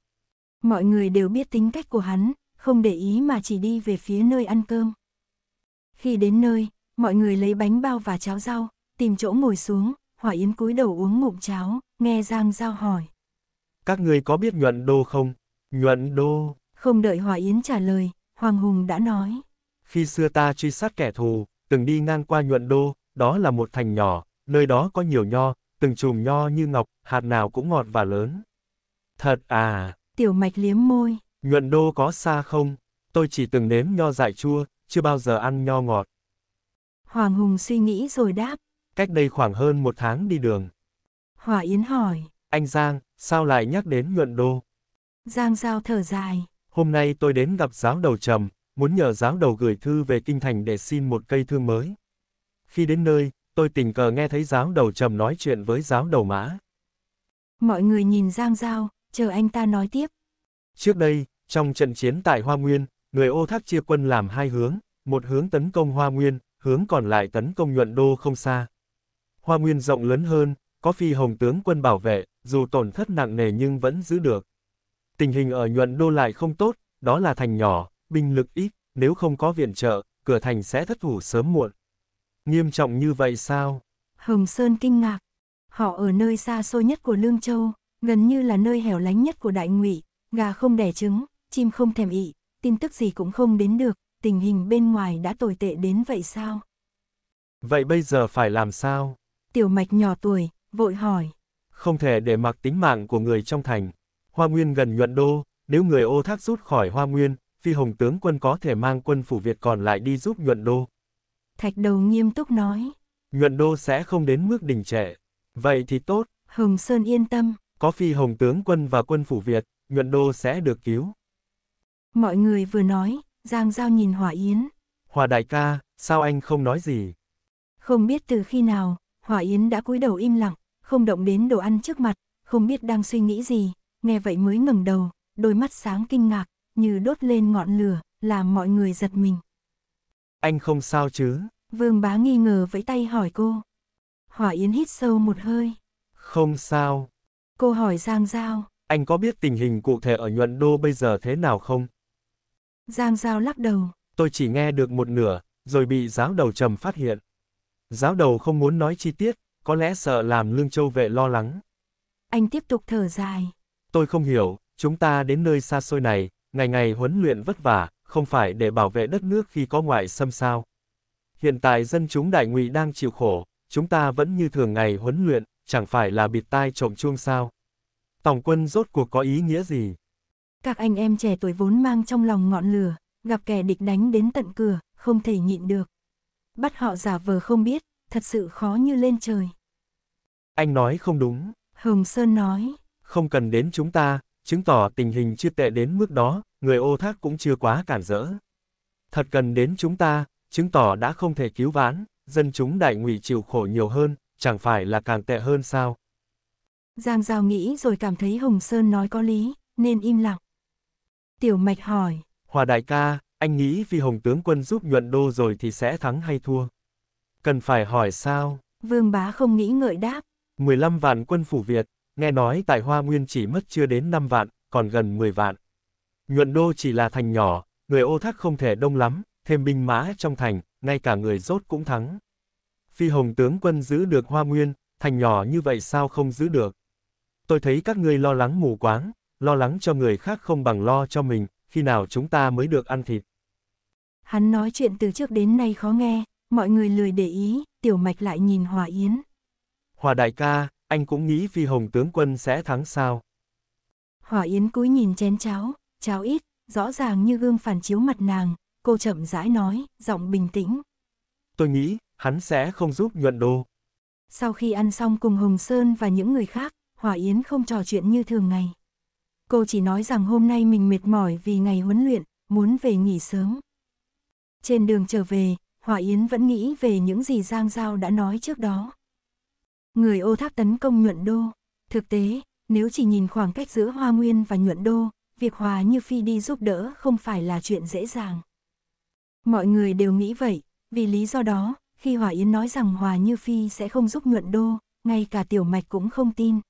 Mọi người đều biết tính cách của hắn, không để ý mà chỉ đi về phía nơi ăn cơm. Khi đến nơi, mọi người lấy bánh bao và cháo rau, tìm chỗ ngồi xuống, Hỏa Yến cúi đầu uống ngụm cháo, nghe Giang Giao hỏi. Các người có biết nhuận đô không? Nhuận đô, không đợi Hòa Yến trả lời, Hoàng Hùng đã nói. Khi xưa ta truy sát kẻ thù, từng đi ngang qua nhuận đô, đó là một thành nhỏ, nơi đó có nhiều nho, từng chùm nho như ngọc, hạt nào cũng ngọt và lớn. Thật à! Tiểu mạch liếm môi. Nhuận đô có xa không? Tôi chỉ từng nếm nho dại chua, chưa bao giờ ăn nho ngọt. Hoàng Hùng suy nghĩ rồi đáp. Cách đây khoảng hơn một tháng đi đường. Hòa Yến hỏi. Anh Giang, sao lại nhắc đến nhuận đô? Giang Giao thở dài. Hôm nay tôi đến gặp giáo đầu trầm, muốn nhờ giáo đầu gửi thư về kinh thành để xin một cây thương mới. Khi đến nơi, tôi tình cờ nghe thấy giáo đầu trầm nói chuyện với giáo đầu mã. Mọi người nhìn Giang Giao, chờ anh ta nói tiếp. Trước đây, trong trận chiến tại Hoa Nguyên, người ô thác chia quân làm hai hướng, một hướng tấn công Hoa Nguyên, hướng còn lại tấn công nhuận đô không xa. Hoa Nguyên rộng lớn hơn, có phi hồng tướng quân bảo vệ, dù tổn thất nặng nề nhưng vẫn giữ được. Tình hình ở nhuận đô lại không tốt, đó là thành nhỏ, binh lực ít, nếu không có viện trợ, cửa thành sẽ thất thủ sớm muộn. Nghiêm trọng như vậy sao? Hồng Sơn kinh ngạc. Họ ở nơi xa xôi nhất của Lương Châu, gần như là nơi hẻo lánh nhất của Đại Ngụy, gà không đẻ trứng, chim không thèm ị, tin tức gì cũng không đến được, tình hình bên ngoài đã tồi tệ đến vậy sao? Vậy bây giờ phải làm sao? Tiểu mạch nhỏ tuổi, vội hỏi. Không thể để mặc tính mạng của người trong thành. Hoa Nguyên gần nhuận đô, nếu người ô thác rút khỏi Hoa Nguyên, phi hồng tướng quân có thể mang quân phủ Việt còn lại đi giúp nhuận đô. Thạch đầu nghiêm túc nói. Nhuận đô sẽ không đến mức đình trệ. Vậy thì tốt. Hồng Sơn yên tâm. Có phi hồng tướng quân và quân phủ Việt, nhuận đô sẽ được cứu. Mọi người vừa nói, Giang Giao nhìn Hòa Yến. Hòa đại ca, sao anh không nói gì? Không biết từ khi nào, Hòa Yến đã cúi đầu im lặng, không động đến đồ ăn trước mặt, không biết đang suy nghĩ gì nghe vậy mới ngẩng đầu, đôi mắt sáng kinh ngạc, như đốt lên ngọn lửa, làm mọi người giật mình. Anh không sao chứ? Vương bá nghi ngờ vẫy tay hỏi cô. Hỏa Yến hít sâu một hơi. Không sao. Cô hỏi Giang Giao. Anh có biết tình hình cụ thể ở nhuận đô bây giờ thế nào không? Giang Giao lắc đầu. Tôi chỉ nghe được một nửa, rồi bị giáo đầu trầm phát hiện. Giáo đầu không muốn nói chi tiết, có lẽ sợ làm Lương Châu Vệ lo lắng. Anh tiếp tục thở dài. Tôi không hiểu, chúng ta đến nơi xa xôi này, ngày ngày huấn luyện vất vả, không phải để bảo vệ đất nước khi có ngoại xâm sao. Hiện tại dân chúng đại ngụy đang chịu khổ, chúng ta vẫn như thường ngày huấn luyện, chẳng phải là bịt tai trộm chuông sao. Tổng quân rốt cuộc có ý nghĩa gì? Các anh em trẻ tuổi vốn mang trong lòng ngọn lửa, gặp kẻ địch đánh đến tận cửa, không thể nhịn được. Bắt họ giả vờ không biết, thật sự khó như lên trời. Anh nói không đúng. Hồng Sơn nói, không cần đến chúng ta, chứng tỏ tình hình chưa tệ đến mức đó, người ô thác cũng chưa quá cản rỡ. Thật cần đến chúng ta, chứng tỏ đã không thể cứu vãn, dân chúng đại ngụy chịu khổ nhiều hơn, chẳng phải là càng tệ hơn sao. Giang Giao nghĩ rồi cảm thấy Hồng Sơn nói có lý, nên im lặng. Tiểu Mạch hỏi. Hòa đại ca, anh nghĩ vì Hồng tướng quân giúp nhuận đô rồi thì sẽ thắng hay thua? Cần phải hỏi sao? Vương bá không nghĩ ngợi đáp. 15 vạn quân phủ Việt, nghe nói tại Hoa Nguyên chỉ mất chưa đến 5 vạn, còn gần 10 vạn. Nhuận Đô chỉ là thành nhỏ, người ô thác không thể đông lắm, thêm binh mã trong thành, ngay cả người rốt cũng thắng. Phi Hồng tướng quân giữ được Hoa Nguyên, thành nhỏ như vậy sao không giữ được? Tôi thấy các ngươi lo lắng mù quáng, lo lắng cho người khác không bằng lo cho mình, khi nào chúng ta mới được ăn thịt. Hắn nói chuyện từ trước đến nay khó nghe, mọi người lười để ý, tiểu mạch lại nhìn Hòa Yến. Hòa đại ca, anh cũng nghĩ phi hồng tướng quân sẽ thắng sao. Hỏa Yến cúi nhìn chén cháo, cháo ít, rõ ràng như gương phản chiếu mặt nàng, cô chậm rãi nói, giọng bình tĩnh. Tôi nghĩ, hắn sẽ không giúp nhuận đô. Sau khi ăn xong cùng Hồng Sơn và những người khác, Hỏa Yến không trò chuyện như thường ngày. Cô chỉ nói rằng hôm nay mình mệt mỏi vì ngày huấn luyện, muốn về nghỉ sớm. Trên đường trở về, Hỏa Yến vẫn nghĩ về những gì Giang Giao đã nói trước đó người ô tháp tấn công nhuận đô. Thực tế, nếu chỉ nhìn khoảng cách giữa Hoa Nguyên và nhuận đô, việc Hòa Như Phi đi giúp đỡ không phải là chuyện dễ dàng. Mọi người đều nghĩ vậy, vì lý do đó, khi Hòa Yến nói rằng Hòa Như Phi sẽ không giúp nhuận đô, ngay cả tiểu mạch cũng không tin.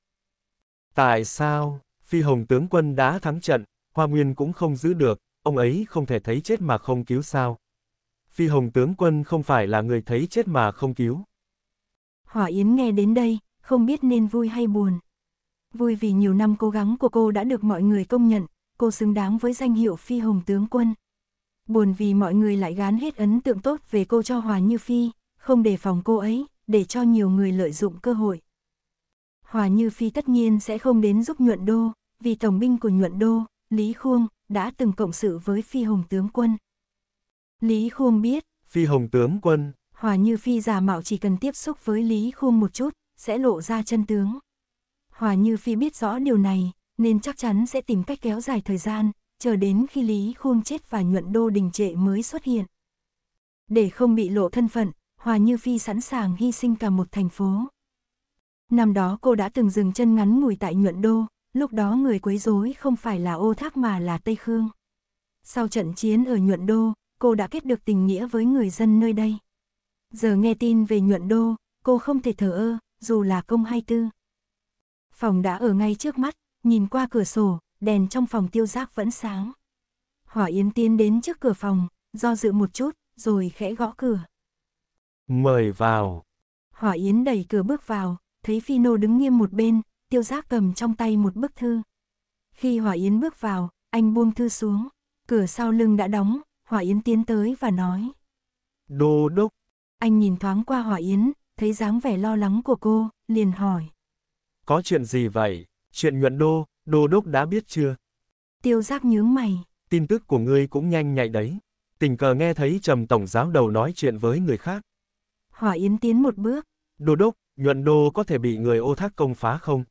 Tại sao, Phi Hồng tướng quân đã thắng trận, Hoa Nguyên cũng không giữ được, ông ấy không thể thấy chết mà không cứu sao? Phi Hồng tướng quân không phải là người thấy chết mà không cứu. Hỏa Yến nghe đến đây, không biết nên vui hay buồn. Vui vì nhiều năm cố gắng của cô đã được mọi người công nhận, cô xứng đáng với danh hiệu Phi Hồng Tướng Quân. Buồn vì mọi người lại gán hết ấn tượng tốt về cô cho Hòa Như Phi, không đề phòng cô ấy, để cho nhiều người lợi dụng cơ hội. Hòa Như Phi tất nhiên sẽ không đến giúp nhuận đô, vì tổng binh của nhuận đô, Lý Khuông, đã từng cộng sự với Phi Hồng Tướng Quân. Lý Khuông biết, Phi Hồng Tướng Quân Hòa Như Phi giả mạo chỉ cần tiếp xúc với Lý Khum một chút, sẽ lộ ra chân tướng. Hòa Như Phi biết rõ điều này, nên chắc chắn sẽ tìm cách kéo dài thời gian, chờ đến khi Lý Khum chết và nhuận đô đình trệ mới xuất hiện. Để không bị lộ thân phận, Hòa Như Phi sẵn sàng hy sinh cả một thành phố. Năm đó cô đã từng dừng chân ngắn ngủi tại nhuận đô, lúc đó người quấy rối không phải là ô thác mà là Tây Khương. Sau trận chiến ở nhuận đô, cô đã kết được tình nghĩa với người dân nơi đây. Giờ nghe tin về nhuận đô, cô không thể thở ơ, dù là công hay tư. Phòng đã ở ngay trước mắt, nhìn qua cửa sổ, đèn trong phòng tiêu giác vẫn sáng. Hỏa Yến tiến đến trước cửa phòng, do dự một chút, rồi khẽ gõ cửa. Mời vào. Hỏa Yến đẩy cửa bước vào, thấy Phi Nô đứng nghiêm một bên, tiêu giác cầm trong tay một bức thư. Khi Hỏa Yến bước vào, anh buông thư xuống, cửa sau lưng đã đóng, Hỏa Yến tiến tới và nói. Đô đốc, anh nhìn thoáng qua Hòa Yến, thấy dáng vẻ lo lắng của cô, liền hỏi. Có chuyện gì vậy? Chuyện nhuận đô, đô đốc đã biết chưa? Tiêu giác nhướng mày. Tin tức của ngươi cũng nhanh nhạy đấy. Tình cờ nghe thấy trầm tổng giáo đầu nói chuyện với người khác. Hòa Yến tiến một bước. Đô đốc, nhuận đô có thể bị người ô thác công phá không?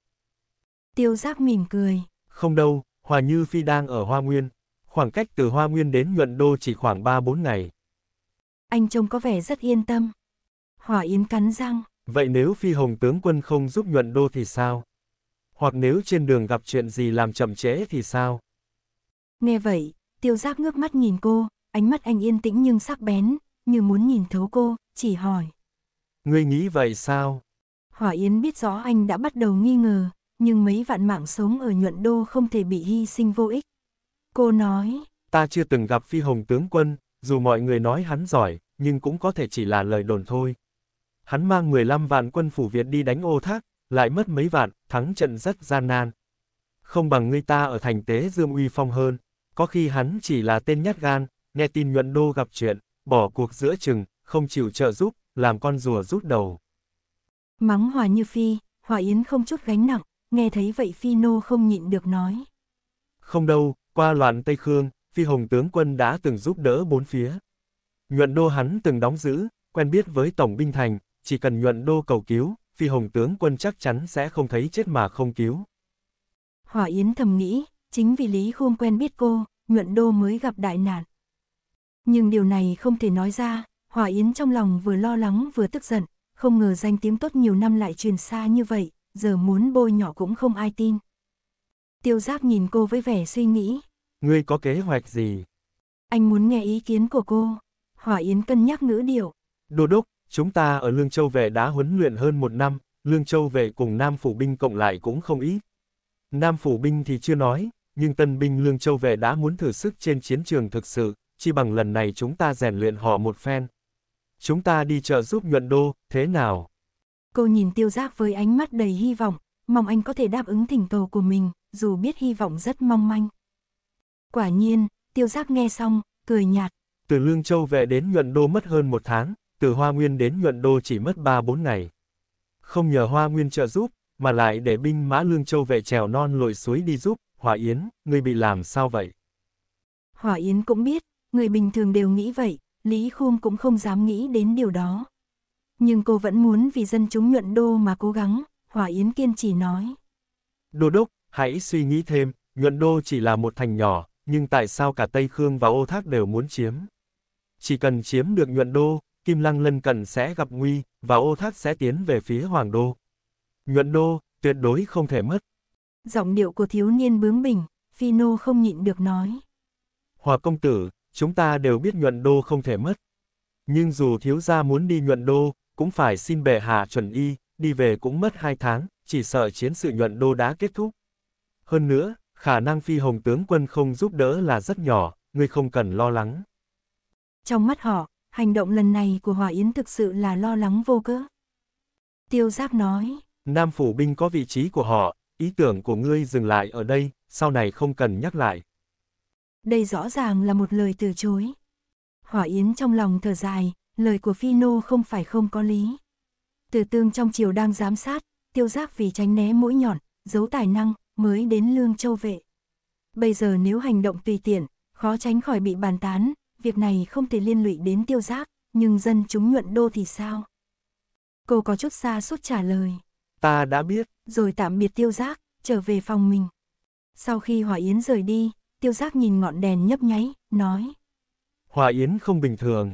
Tiêu giác mỉm cười. Không đâu, Hòa Như Phi đang ở Hoa Nguyên. Khoảng cách từ Hoa Nguyên đến nhuận đô chỉ khoảng 3-4 ngày anh trông có vẻ rất yên tâm. Hỏa Yến cắn răng. Vậy nếu phi hồng tướng quân không giúp nhuận đô thì sao? Hoặc nếu trên đường gặp chuyện gì làm chậm trễ thì sao? Nghe vậy, tiêu giác ngước mắt nhìn cô, ánh mắt anh yên tĩnh nhưng sắc bén, như muốn nhìn thấu cô, chỉ hỏi. Ngươi nghĩ vậy sao? Hỏa Yến biết rõ anh đã bắt đầu nghi ngờ, nhưng mấy vạn mạng sống ở nhuận đô không thể bị hy sinh vô ích. Cô nói, ta chưa từng gặp phi hồng tướng quân, dù mọi người nói hắn giỏi, nhưng cũng có thể chỉ là lời đồn thôi. Hắn mang 15 vạn quân phủ Việt đi đánh ô thác, lại mất mấy vạn, thắng trận rất gian nan. Không bằng người ta ở thành tế Dương uy phong hơn, có khi hắn chỉ là tên nhát gan, nghe tin nhuận đô gặp chuyện, bỏ cuộc giữa chừng, không chịu trợ giúp, làm con rùa rút đầu. Mắng Hòa Như Phi, Hòa Yến không chút gánh nặng, nghe thấy vậy Phi Nô không nhịn được nói. Không đâu, qua loạn Tây Khương, Phi Hồng tướng quân đã từng giúp đỡ bốn phía. Nhuận đô hắn từng đóng giữ, quen biết với Tổng Binh Thành, chỉ cần nhuận đô cầu cứu, Phi Hồng tướng quân chắc chắn sẽ không thấy chết mà không cứu. Hỏa Yến thầm nghĩ, chính vì Lý Khôn quen biết cô, nhuận đô mới gặp đại nạn. Nhưng điều này không thể nói ra, Hỏa Yến trong lòng vừa lo lắng vừa tức giận, không ngờ danh tiếng tốt nhiều năm lại truyền xa như vậy, giờ muốn bôi nhỏ cũng không ai tin. Tiêu Giáp nhìn cô với vẻ suy nghĩ, Ngươi có kế hoạch gì? Anh muốn nghe ý kiến của cô. Hỏa Yến cân nhắc ngữ điệu. Đô đốc, chúng ta ở Lương Châu về đã huấn luyện hơn một năm, Lương Châu về cùng Nam Phủ Binh cộng lại cũng không ít. Nam Phủ Binh thì chưa nói, nhưng tân binh Lương Châu về đã muốn thử sức trên chiến trường thực sự, chi bằng lần này chúng ta rèn luyện họ một phen. Chúng ta đi chợ giúp nhuận đô, thế nào? Cô nhìn tiêu giác với ánh mắt đầy hy vọng, mong anh có thể đáp ứng thỉnh cầu của mình, dù biết hy vọng rất mong manh. Quả nhiên, tiêu giác nghe xong, cười nhạt. Từ Lương Châu về đến nhuận đô mất hơn một tháng, từ Hoa Nguyên đến nhuận đô chỉ mất ba bốn ngày. Không nhờ Hoa Nguyên trợ giúp, mà lại để binh mã Lương Châu về trèo non lội suối đi giúp, hỏa Yến, người bị làm sao vậy? hỏa Yến cũng biết, người bình thường đều nghĩ vậy, Lý Khôn cũng không dám nghĩ đến điều đó. Nhưng cô vẫn muốn vì dân chúng nhuận đô mà cố gắng, hỏa Yến kiên trì nói. Đô đốc, hãy suy nghĩ thêm, nhuận đô chỉ là một thành nhỏ, nhưng tại sao cả Tây Khương và Ô Thác đều muốn chiếm? Chỉ cần chiếm được nhuận đô, Kim Lăng lân cận sẽ gặp nguy, và Ô Thác sẽ tiến về phía Hoàng đô. Nhuận đô, tuyệt đối không thể mất. Giọng điệu của thiếu niên bướng bỉnh, Phi Nô không nhịn được nói. Hòa công tử, chúng ta đều biết nhuận đô không thể mất. Nhưng dù thiếu gia muốn đi nhuận đô, cũng phải xin bệ hạ chuẩn y, đi về cũng mất hai tháng, chỉ sợ chiến sự nhuận đô đã kết thúc. Hơn nữa, khả năng phi hồng tướng quân không giúp đỡ là rất nhỏ, ngươi không cần lo lắng. Trong mắt họ, hành động lần này của Hòa Yến thực sự là lo lắng vô cớ. Tiêu giáp nói, Nam phủ binh có vị trí của họ, ý tưởng của ngươi dừng lại ở đây, sau này không cần nhắc lại. Đây rõ ràng là một lời từ chối. Hỏa Yến trong lòng thở dài, lời của Phi Nô không phải không có lý. Từ tương trong chiều đang giám sát, tiêu giác vì tránh né mũi nhọn, giấu tài năng, mới đến Lương Châu Vệ. Bây giờ nếu hành động tùy tiện, khó tránh khỏi bị bàn tán, việc này không thể liên lụy đến tiêu giác, nhưng dân chúng nhuận đô thì sao? Cô có chút xa suốt trả lời. Ta đã biết. Rồi tạm biệt tiêu giác, trở về phòng mình. Sau khi Hòa Yến rời đi, tiêu giác nhìn ngọn đèn nhấp nháy, nói. Hòa Yến không bình thường.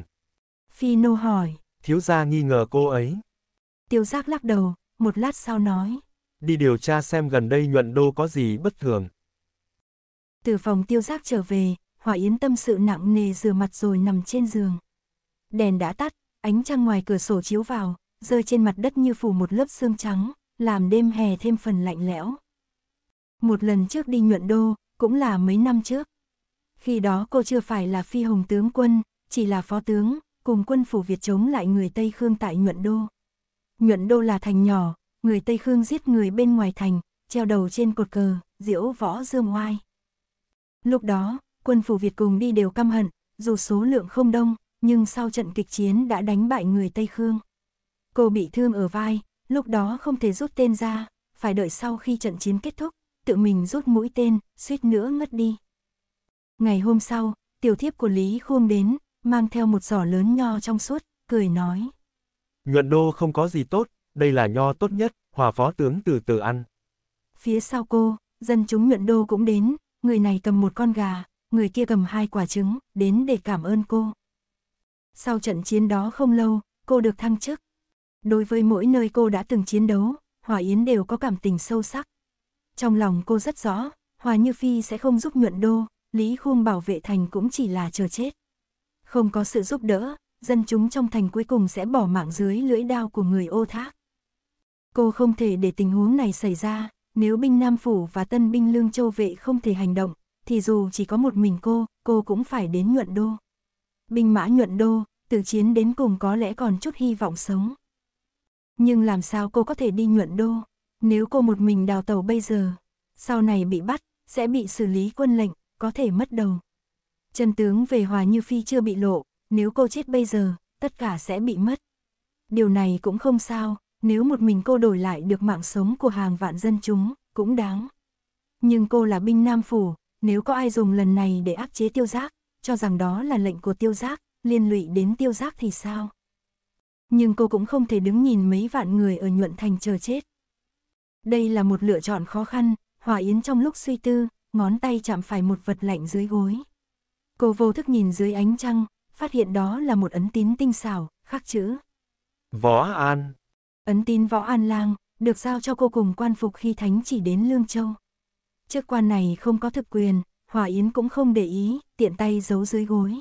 Phi nô hỏi. Thiếu gia nghi ngờ cô ấy. Tiêu giác lắc đầu, một lát sau nói đi điều tra xem gần đây nhuận đô có gì bất thường. Từ phòng tiêu giác trở về, Hòa Yến tâm sự nặng nề rửa mặt rồi nằm trên giường. Đèn đã tắt, ánh trăng ngoài cửa sổ chiếu vào, rơi trên mặt đất như phủ một lớp xương trắng, làm đêm hè thêm phần lạnh lẽo. Một lần trước đi nhuận đô, cũng là mấy năm trước. Khi đó cô chưa phải là phi hùng tướng quân, chỉ là phó tướng, cùng quân phủ Việt chống lại người Tây Khương tại nhuận đô. Nhuận đô là thành nhỏ, người Tây Khương giết người bên ngoài thành, treo đầu trên cột cờ, diễu võ dương oai. Lúc đó, quân phủ Việt cùng đi đều căm hận, dù số lượng không đông, nhưng sau trận kịch chiến đã đánh bại người Tây Khương. Cô bị thương ở vai, lúc đó không thể rút tên ra, phải đợi sau khi trận chiến kết thúc, tự mình rút mũi tên, suýt nữa ngất đi. Ngày hôm sau, tiểu thiếp của Lý Khôn đến, mang theo một giỏ lớn nho trong suốt, cười nói. Nhuận đô không có gì tốt, đây là nho tốt nhất, hòa phó tướng từ từ ăn. Phía sau cô, dân chúng nhuận đô cũng đến, người này cầm một con gà, người kia cầm hai quả trứng, đến để cảm ơn cô. Sau trận chiến đó không lâu, cô được thăng chức. Đối với mỗi nơi cô đã từng chiến đấu, Hòa Yến đều có cảm tình sâu sắc. Trong lòng cô rất rõ, Hòa Như Phi sẽ không giúp nhuận đô, Lý Khuông bảo vệ thành cũng chỉ là chờ chết. Không có sự giúp đỡ, dân chúng trong thành cuối cùng sẽ bỏ mạng dưới lưỡi đao của người ô thác. Cô không thể để tình huống này xảy ra, nếu binh Nam Phủ và tân binh Lương Châu Vệ không thể hành động, thì dù chỉ có một mình cô, cô cũng phải đến nhuận đô. Binh mã nhuận đô, từ chiến đến cùng có lẽ còn chút hy vọng sống. Nhưng làm sao cô có thể đi nhuận đô, nếu cô một mình đào tàu bây giờ, sau này bị bắt, sẽ bị xử lý quân lệnh, có thể mất đầu. Chân tướng về Hòa Như Phi chưa bị lộ, nếu cô chết bây giờ, tất cả sẽ bị mất. Điều này cũng không sao, nếu một mình cô đổi lại được mạng sống của hàng vạn dân chúng, cũng đáng. Nhưng cô là binh Nam Phủ, nếu có ai dùng lần này để áp chế tiêu giác, cho rằng đó là lệnh của tiêu giác, liên lụy đến tiêu giác thì sao? Nhưng cô cũng không thể đứng nhìn mấy vạn người ở nhuận thành chờ chết. Đây là một lựa chọn khó khăn, Hòa Yến trong lúc suy tư, ngón tay chạm phải một vật lạnh dưới gối. Cô vô thức nhìn dưới ánh trăng, phát hiện đó là một ấn tín tinh xảo, khắc chữ. Võ An Ấn tín võ an lang, được giao cho cô cùng quan phục khi thánh chỉ đến Lương Châu. Chức quan này không có thực quyền, Hòa Yến cũng không để ý, tiện tay giấu dưới gối.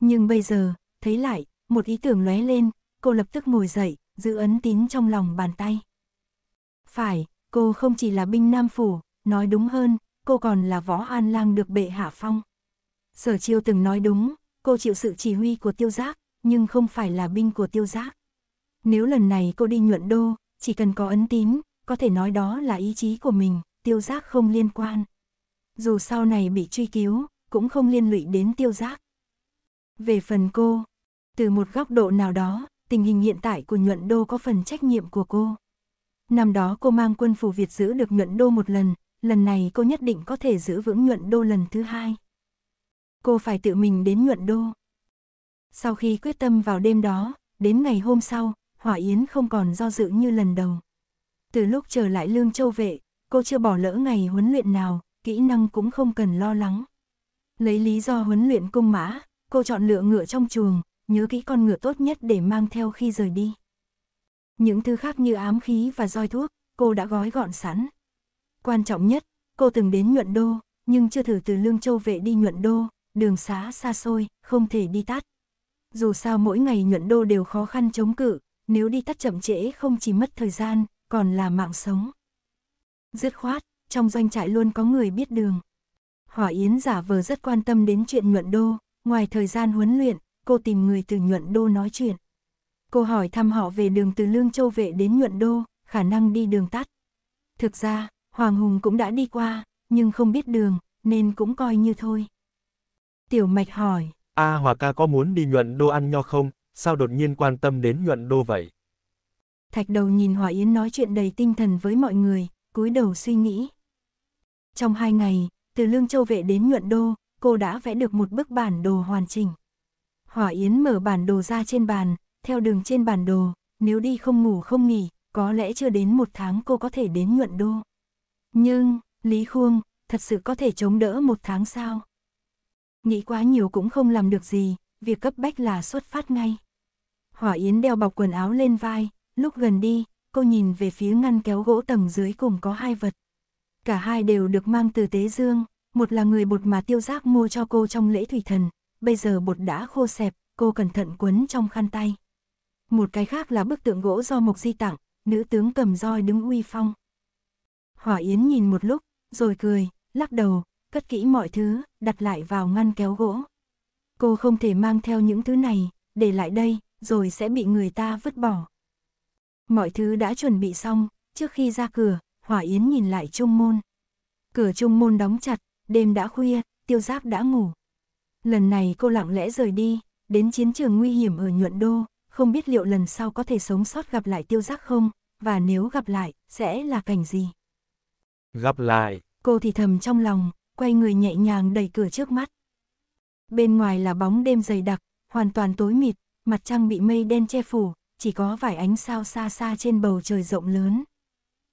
Nhưng bây giờ, thấy lại, một ý tưởng lóe lên, cô lập tức ngồi dậy, giữ ấn tín trong lòng bàn tay. Phải, cô không chỉ là binh nam phủ, nói đúng hơn, cô còn là võ an lang được bệ hạ phong. Sở chiêu từng nói đúng, cô chịu sự chỉ huy của tiêu giác, nhưng không phải là binh của tiêu giác. Nếu lần này cô đi nhuận đô, chỉ cần có ấn tín có thể nói đó là ý chí của mình, tiêu giác không liên quan. Dù sau này bị truy cứu, cũng không liên lụy đến tiêu giác. Về phần cô, từ một góc độ nào đó, tình hình hiện tại của nhuận đô có phần trách nhiệm của cô. Năm đó cô mang quân phủ Việt giữ được nhuận đô một lần, lần này cô nhất định có thể giữ vững nhuận đô lần thứ hai. Cô phải tự mình đến nhuận đô. Sau khi quyết tâm vào đêm đó, đến ngày hôm sau, Hỏa Yến không còn do dự như lần đầu. Từ lúc trở lại Lương Châu Vệ, cô chưa bỏ lỡ ngày huấn luyện nào, kỹ năng cũng không cần lo lắng. Lấy lý do huấn luyện cung mã, cô chọn lựa ngựa trong chuồng, nhớ kỹ con ngựa tốt nhất để mang theo khi rời đi. Những thứ khác như ám khí và roi thuốc, cô đã gói gọn sẵn. Quan trọng nhất, cô từng đến nhuận đô, nhưng chưa thử từ Lương Châu Vệ đi nhuận đô, đường xá xa xôi, không thể đi tắt. Dù sao mỗi ngày nhuận đô đều khó khăn chống cự, nếu đi tắt chậm trễ không chỉ mất thời gian, còn là mạng sống. Dứt khoát, trong doanh trại luôn có người biết đường. Hỏa Yến giả vờ rất quan tâm đến chuyện nhuận đô, ngoài thời gian huấn luyện, cô tìm người từ nhuận đô nói chuyện. Cô hỏi thăm họ về đường từ Lương Châu Vệ đến nhuận đô, khả năng đi đường tắt. Thực ra, Hoàng Hùng cũng đã đi qua, nhưng không biết đường, nên cũng coi như thôi. Tiểu Mạch hỏi. A à, Hòa ca có muốn đi nhuận đô ăn nho không? sao đột nhiên quan tâm đến nhuận đô vậy? Thạch đầu nhìn Hòa Yến nói chuyện đầy tinh thần với mọi người, cúi đầu suy nghĩ. Trong hai ngày, từ Lương Châu Vệ đến nhuận đô, cô đã vẽ được một bức bản đồ hoàn chỉnh. Hỏa Yến mở bản đồ ra trên bàn, theo đường trên bản đồ, nếu đi không ngủ không nghỉ, có lẽ chưa đến một tháng cô có thể đến nhuận đô. Nhưng, Lý Khuông, thật sự có thể chống đỡ một tháng sao? Nghĩ quá nhiều cũng không làm được gì, việc cấp bách là xuất phát ngay. Hỏa Yến đeo bọc quần áo lên vai, lúc gần đi, cô nhìn về phía ngăn kéo gỗ tầng dưới cùng có hai vật. Cả hai đều được mang từ Tế Dương, một là người bột mà tiêu giác mua cho cô trong lễ thủy thần, bây giờ bột đã khô xẹp, cô cẩn thận quấn trong khăn tay. Một cái khác là bức tượng gỗ do Mộc Di tặng, nữ tướng cầm roi đứng uy phong. Hỏa Yến nhìn một lúc, rồi cười, lắc đầu, cất kỹ mọi thứ, đặt lại vào ngăn kéo gỗ. Cô không thể mang theo những thứ này, để lại đây, rồi sẽ bị người ta vứt bỏ. Mọi thứ đã chuẩn bị xong, trước khi ra cửa, Hỏa Yến nhìn lại trung môn. Cửa trung môn đóng chặt, đêm đã khuya, tiêu giáp đã ngủ. Lần này cô lặng lẽ rời đi, đến chiến trường nguy hiểm ở nhuận đô, không biết liệu lần sau có thể sống sót gặp lại tiêu giác không, và nếu gặp lại, sẽ là cảnh gì. Gặp lại. Cô thì thầm trong lòng, quay người nhẹ nhàng đẩy cửa trước mắt. Bên ngoài là bóng đêm dày đặc, hoàn toàn tối mịt, mặt trăng bị mây đen che phủ, chỉ có vài ánh sao xa xa trên bầu trời rộng lớn.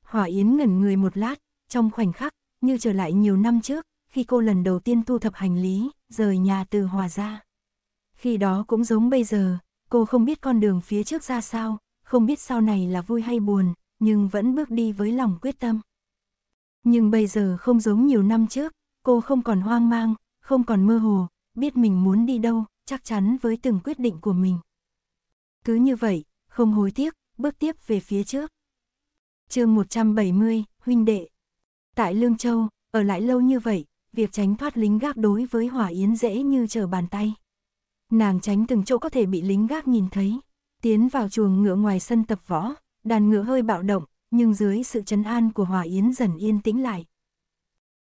Hỏa Yến ngẩn người một lát, trong khoảnh khắc, như trở lại nhiều năm trước, khi cô lần đầu tiên thu thập hành lý, rời nhà từ Hòa ra. Khi đó cũng giống bây giờ, cô không biết con đường phía trước ra sao, không biết sau này là vui hay buồn, nhưng vẫn bước đi với lòng quyết tâm. Nhưng bây giờ không giống nhiều năm trước, cô không còn hoang mang, không còn mơ hồ, biết mình muốn đi đâu, chắc chắn với từng quyết định của mình. Cứ như vậy, không hối tiếc, bước tiếp về phía trước. chương 170, huynh đệ. Tại Lương Châu, ở lại lâu như vậy, việc tránh thoát lính gác đối với Hỏa Yến dễ như trở bàn tay. Nàng tránh từng chỗ có thể bị lính gác nhìn thấy, tiến vào chuồng ngựa ngoài sân tập võ, đàn ngựa hơi bạo động, nhưng dưới sự trấn an của Hỏa Yến dần yên tĩnh lại.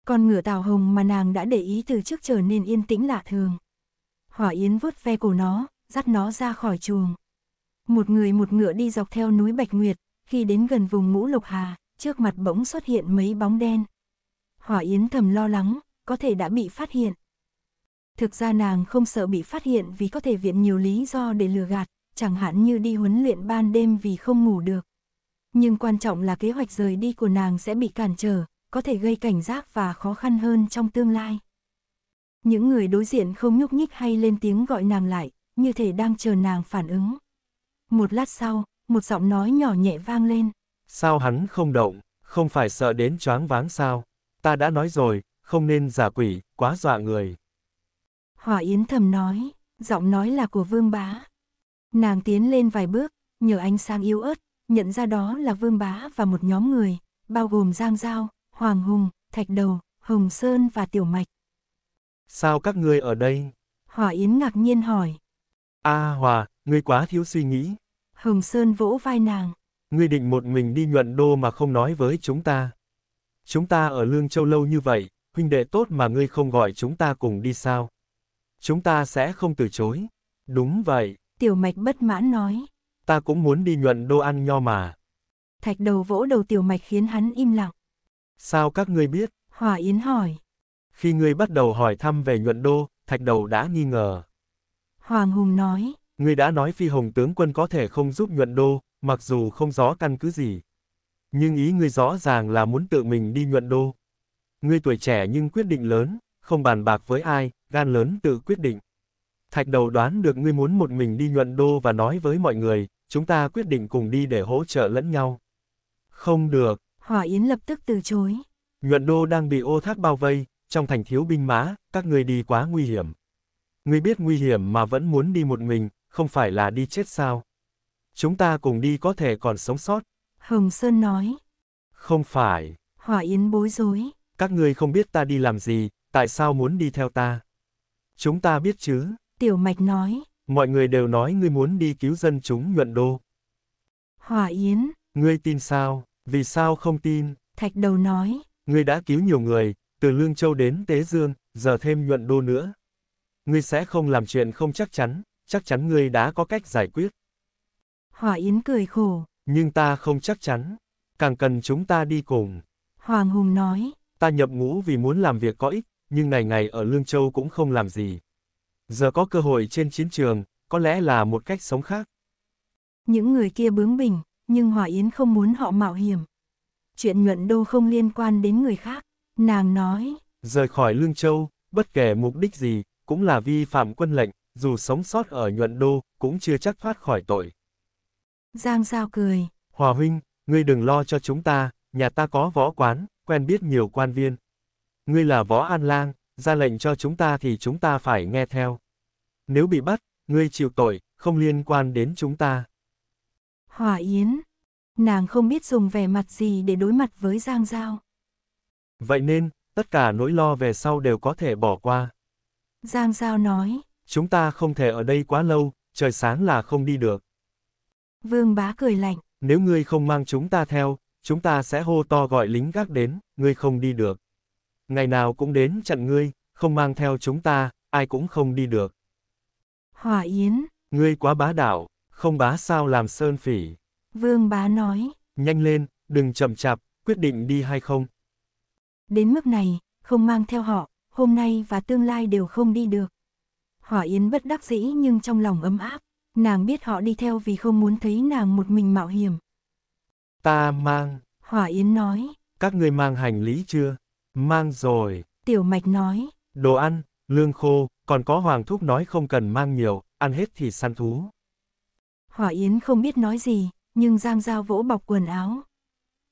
Con ngựa tàu hồng mà nàng đã để ý từ trước trở nên yên tĩnh lạ thường hỏa yến vớt ve cổ nó, dắt nó ra khỏi chuồng. Một người một ngựa đi dọc theo núi Bạch Nguyệt, khi đến gần vùng ngũ lục hà, trước mặt bỗng xuất hiện mấy bóng đen. Hỏa yến thầm lo lắng, có thể đã bị phát hiện. Thực ra nàng không sợ bị phát hiện vì có thể viện nhiều lý do để lừa gạt, chẳng hạn như đi huấn luyện ban đêm vì không ngủ được. Nhưng quan trọng là kế hoạch rời đi của nàng sẽ bị cản trở, có thể gây cảnh giác và khó khăn hơn trong tương lai. Những người đối diện không nhúc nhích hay lên tiếng gọi nàng lại, như thể đang chờ nàng phản ứng. Một lát sau, một giọng nói nhỏ nhẹ vang lên. Sao hắn không động, không phải sợ đến choáng váng sao? Ta đã nói rồi, không nên giả quỷ, quá dọa người. Hòa Yến thầm nói, giọng nói là của Vương Bá. Nàng tiến lên vài bước, nhờ ánh sáng yếu ớt, nhận ra đó là Vương Bá và một nhóm người, bao gồm Giang Giao, Hoàng Hùng, Thạch Đầu, Hồng Sơn và Tiểu Mạch. Sao các ngươi ở đây? Hòa Yến ngạc nhiên hỏi. A à, Hòa, ngươi quá thiếu suy nghĩ. Hồng Sơn vỗ vai nàng. Ngươi định một mình đi nhuận đô mà không nói với chúng ta. Chúng ta ở Lương Châu lâu như vậy, huynh đệ tốt mà ngươi không gọi chúng ta cùng đi sao? Chúng ta sẽ không từ chối. Đúng vậy. Tiểu Mạch bất mãn nói. Ta cũng muốn đi nhuận đô ăn nho mà. Thạch đầu vỗ đầu Tiểu Mạch khiến hắn im lặng. Sao các ngươi biết? Hòa Yến hỏi. Khi ngươi bắt đầu hỏi thăm về nhuận đô, thạch đầu đã nghi ngờ. Hoàng Hùng nói. Ngươi đã nói phi hồng tướng quân có thể không giúp nhuận đô, mặc dù không rõ căn cứ gì. Nhưng ý ngươi rõ ràng là muốn tự mình đi nhuận đô. Ngươi tuổi trẻ nhưng quyết định lớn, không bàn bạc với ai, gan lớn tự quyết định. Thạch đầu đoán được ngươi muốn một mình đi nhuận đô và nói với mọi người, chúng ta quyết định cùng đi để hỗ trợ lẫn nhau. Không được. Hỏa Yến lập tức từ chối. Nhuận đô đang bị ô thác bao vây, trong thành thiếu binh mã, các ngươi đi quá nguy hiểm. Ngươi biết nguy hiểm mà vẫn muốn đi một mình, không phải là đi chết sao? Chúng ta cùng đi có thể còn sống sót. Hồng Sơn nói. Không phải. Hỏa Yến bối rối. Các ngươi không biết ta đi làm gì, tại sao muốn đi theo ta? Chúng ta biết chứ. Tiểu Mạch nói. Mọi người đều nói ngươi muốn đi cứu dân chúng nhuận đô. Hỏa Yến. Ngươi tin sao? Vì sao không tin? Thạch đầu nói. Ngươi đã cứu nhiều người, từ Lương Châu đến Tế Dương, giờ thêm nhuận đô nữa. Ngươi sẽ không làm chuyện không chắc chắn, chắc chắn ngươi đã có cách giải quyết. hòa Yến cười khổ. Nhưng ta không chắc chắn, càng cần chúng ta đi cùng. Hoàng Hùng nói. Ta nhập ngũ vì muốn làm việc có ích, nhưng ngày ngày ở Lương Châu cũng không làm gì. Giờ có cơ hội trên chiến trường, có lẽ là một cách sống khác. Những người kia bướng bỉnh, nhưng Hòa Yến không muốn họ mạo hiểm. Chuyện nhuận đô không liên quan đến người khác. Nàng nói, rời khỏi Lương Châu, bất kể mục đích gì, cũng là vi phạm quân lệnh, dù sống sót ở nhuận đô, cũng chưa chắc thoát khỏi tội. Giang Giao cười. Hòa huynh, ngươi đừng lo cho chúng ta, nhà ta có võ quán, quen biết nhiều quan viên. Ngươi là võ an lang, ra lệnh cho chúng ta thì chúng ta phải nghe theo. Nếu bị bắt, ngươi chịu tội, không liên quan đến chúng ta. Hòa Yến. Nàng không biết dùng vẻ mặt gì để đối mặt với Giang Giao. Vậy nên, tất cả nỗi lo về sau đều có thể bỏ qua. Giang Giao nói. Chúng ta không thể ở đây quá lâu, trời sáng là không đi được. Vương bá cười lạnh. Nếu ngươi không mang chúng ta theo, chúng ta sẽ hô to gọi lính gác đến, ngươi không đi được. Ngày nào cũng đến chặn ngươi, không mang theo chúng ta, ai cũng không đi được. Hòa Yến. Ngươi quá bá đạo, không bá sao làm sơn phỉ. Vương bá nói. Nhanh lên, đừng chậm chạp, quyết định đi hay không. Đến mức này, không mang theo họ, hôm nay và tương lai đều không đi được. Hỏa Yến bất đắc dĩ nhưng trong lòng ấm áp, nàng biết họ đi theo vì không muốn thấy nàng một mình mạo hiểm. Ta mang. Hỏa Yến nói. Các người mang hành lý chưa? Mang rồi. Tiểu Mạch nói. Đồ ăn, lương khô, còn có Hoàng Thúc nói không cần mang nhiều, ăn hết thì săn thú. Hỏa Yến không biết nói gì, nhưng Giang Giao vỗ bọc quần áo.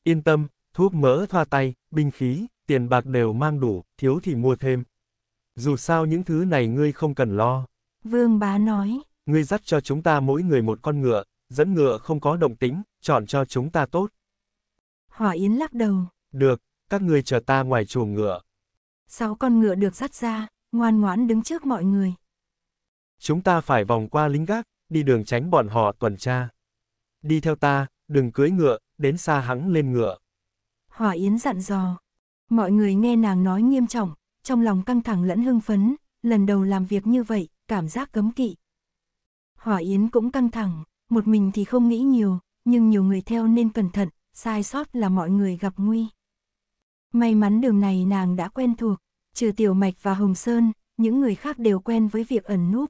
Yên tâm, thuốc mỡ thoa tay, binh khí, tiền bạc đều mang đủ, thiếu thì mua thêm. Dù sao những thứ này ngươi không cần lo. Vương bá nói. Ngươi dắt cho chúng ta mỗi người một con ngựa, dẫn ngựa không có động tính, chọn cho chúng ta tốt. Hỏa Yến lắc đầu. Được, các ngươi chờ ta ngoài chuồng ngựa. Sáu con ngựa được dắt ra, ngoan ngoãn đứng trước mọi người. Chúng ta phải vòng qua lính gác, đi đường tránh bọn họ tuần tra. Đi theo ta, đừng cưỡi ngựa, đến xa hắng lên ngựa. Hỏa Yến dặn dò. Mọi người nghe nàng nói nghiêm trọng, trong lòng căng thẳng lẫn hưng phấn, lần đầu làm việc như vậy, cảm giác cấm kỵ. Hỏa Yến cũng căng thẳng, một mình thì không nghĩ nhiều, nhưng nhiều người theo nên cẩn thận, sai sót là mọi người gặp nguy. May mắn đường này nàng đã quen thuộc, trừ Tiểu Mạch và Hồng Sơn, những người khác đều quen với việc ẩn núp.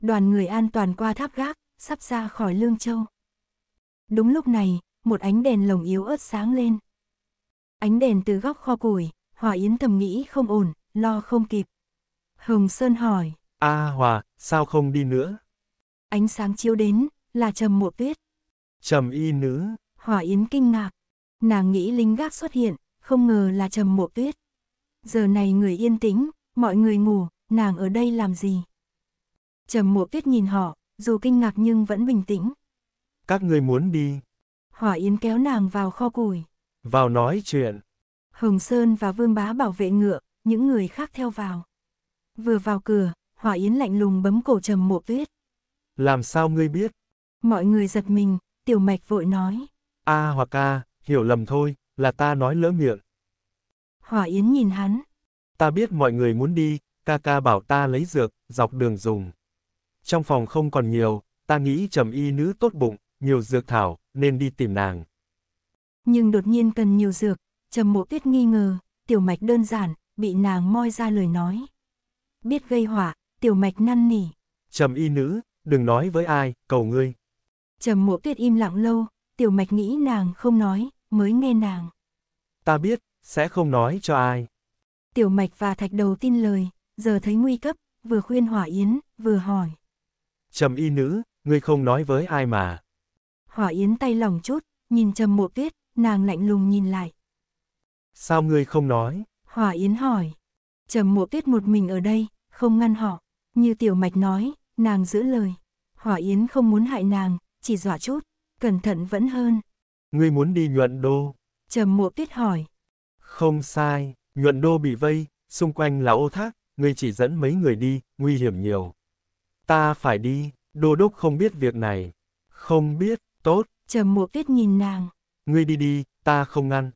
Đoàn người an toàn qua tháp gác, sắp ra khỏi Lương Châu. Đúng lúc này, một ánh đèn lồng yếu ớt sáng lên ánh đèn từ góc kho củi, Hòa Yến thầm nghĩ không ổn, lo không kịp. Hồng Sơn hỏi. A à, Hòa, sao không đi nữa? Ánh sáng chiếu đến, là Trầm Mộ Tuyết. Trầm y nữ. Hòa Yến kinh ngạc. Nàng nghĩ lính gác xuất hiện, không ngờ là Trầm Mộ Tuyết. Giờ này người yên tĩnh, mọi người ngủ, nàng ở đây làm gì? Trầm Mộ Tuyết nhìn họ, dù kinh ngạc nhưng vẫn bình tĩnh. Các người muốn đi. Hỏa Yến kéo nàng vào kho củi. Vào nói chuyện. Hồng Sơn và Vương Bá bảo vệ ngựa, những người khác theo vào. Vừa vào cửa, Hỏa Yến lạnh lùng bấm cổ trầm mộ tuyết. Làm sao ngươi biết? Mọi người giật mình, tiểu mạch vội nói. A à, hoặc A, hiểu lầm thôi, là ta nói lỡ miệng. Hỏa Yến nhìn hắn. Ta biết mọi người muốn đi, ca ca bảo ta lấy dược, dọc đường dùng. Trong phòng không còn nhiều, ta nghĩ trầm y nữ tốt bụng, nhiều dược thảo, nên đi tìm nàng nhưng đột nhiên cần nhiều dược, trầm mộ tuyết nghi ngờ, tiểu mạch đơn giản, bị nàng moi ra lời nói. Biết gây họa, tiểu mạch năn nỉ. Trầm y nữ, đừng nói với ai, cầu ngươi. Trầm mộ tuyết im lặng lâu, tiểu mạch nghĩ nàng không nói, mới nghe nàng. Ta biết, sẽ không nói cho ai. Tiểu mạch và thạch đầu tin lời, giờ thấy nguy cấp, vừa khuyên hỏa yến, vừa hỏi. Trầm y nữ, ngươi không nói với ai mà. Hỏa yến tay lòng chút, nhìn trầm mộ tuyết, nàng lạnh lùng nhìn lại. Sao ngươi không nói? Hòa Yến hỏi. Trầm mộ tuyết một mình ở đây, không ngăn họ. Như tiểu mạch nói, nàng giữ lời. Hòa Yến không muốn hại nàng, chỉ dọa chút, cẩn thận vẫn hơn. Ngươi muốn đi nhuận đô? Trầm mộ tuyết hỏi. Không sai, nhuận đô bị vây, xung quanh là ô thác, ngươi chỉ dẫn mấy người đi, nguy hiểm nhiều. Ta phải đi, đô đốc không biết việc này. Không biết, tốt. Trầm mộ tuyết nhìn nàng. Ngươi đi đi, ta không ngăn.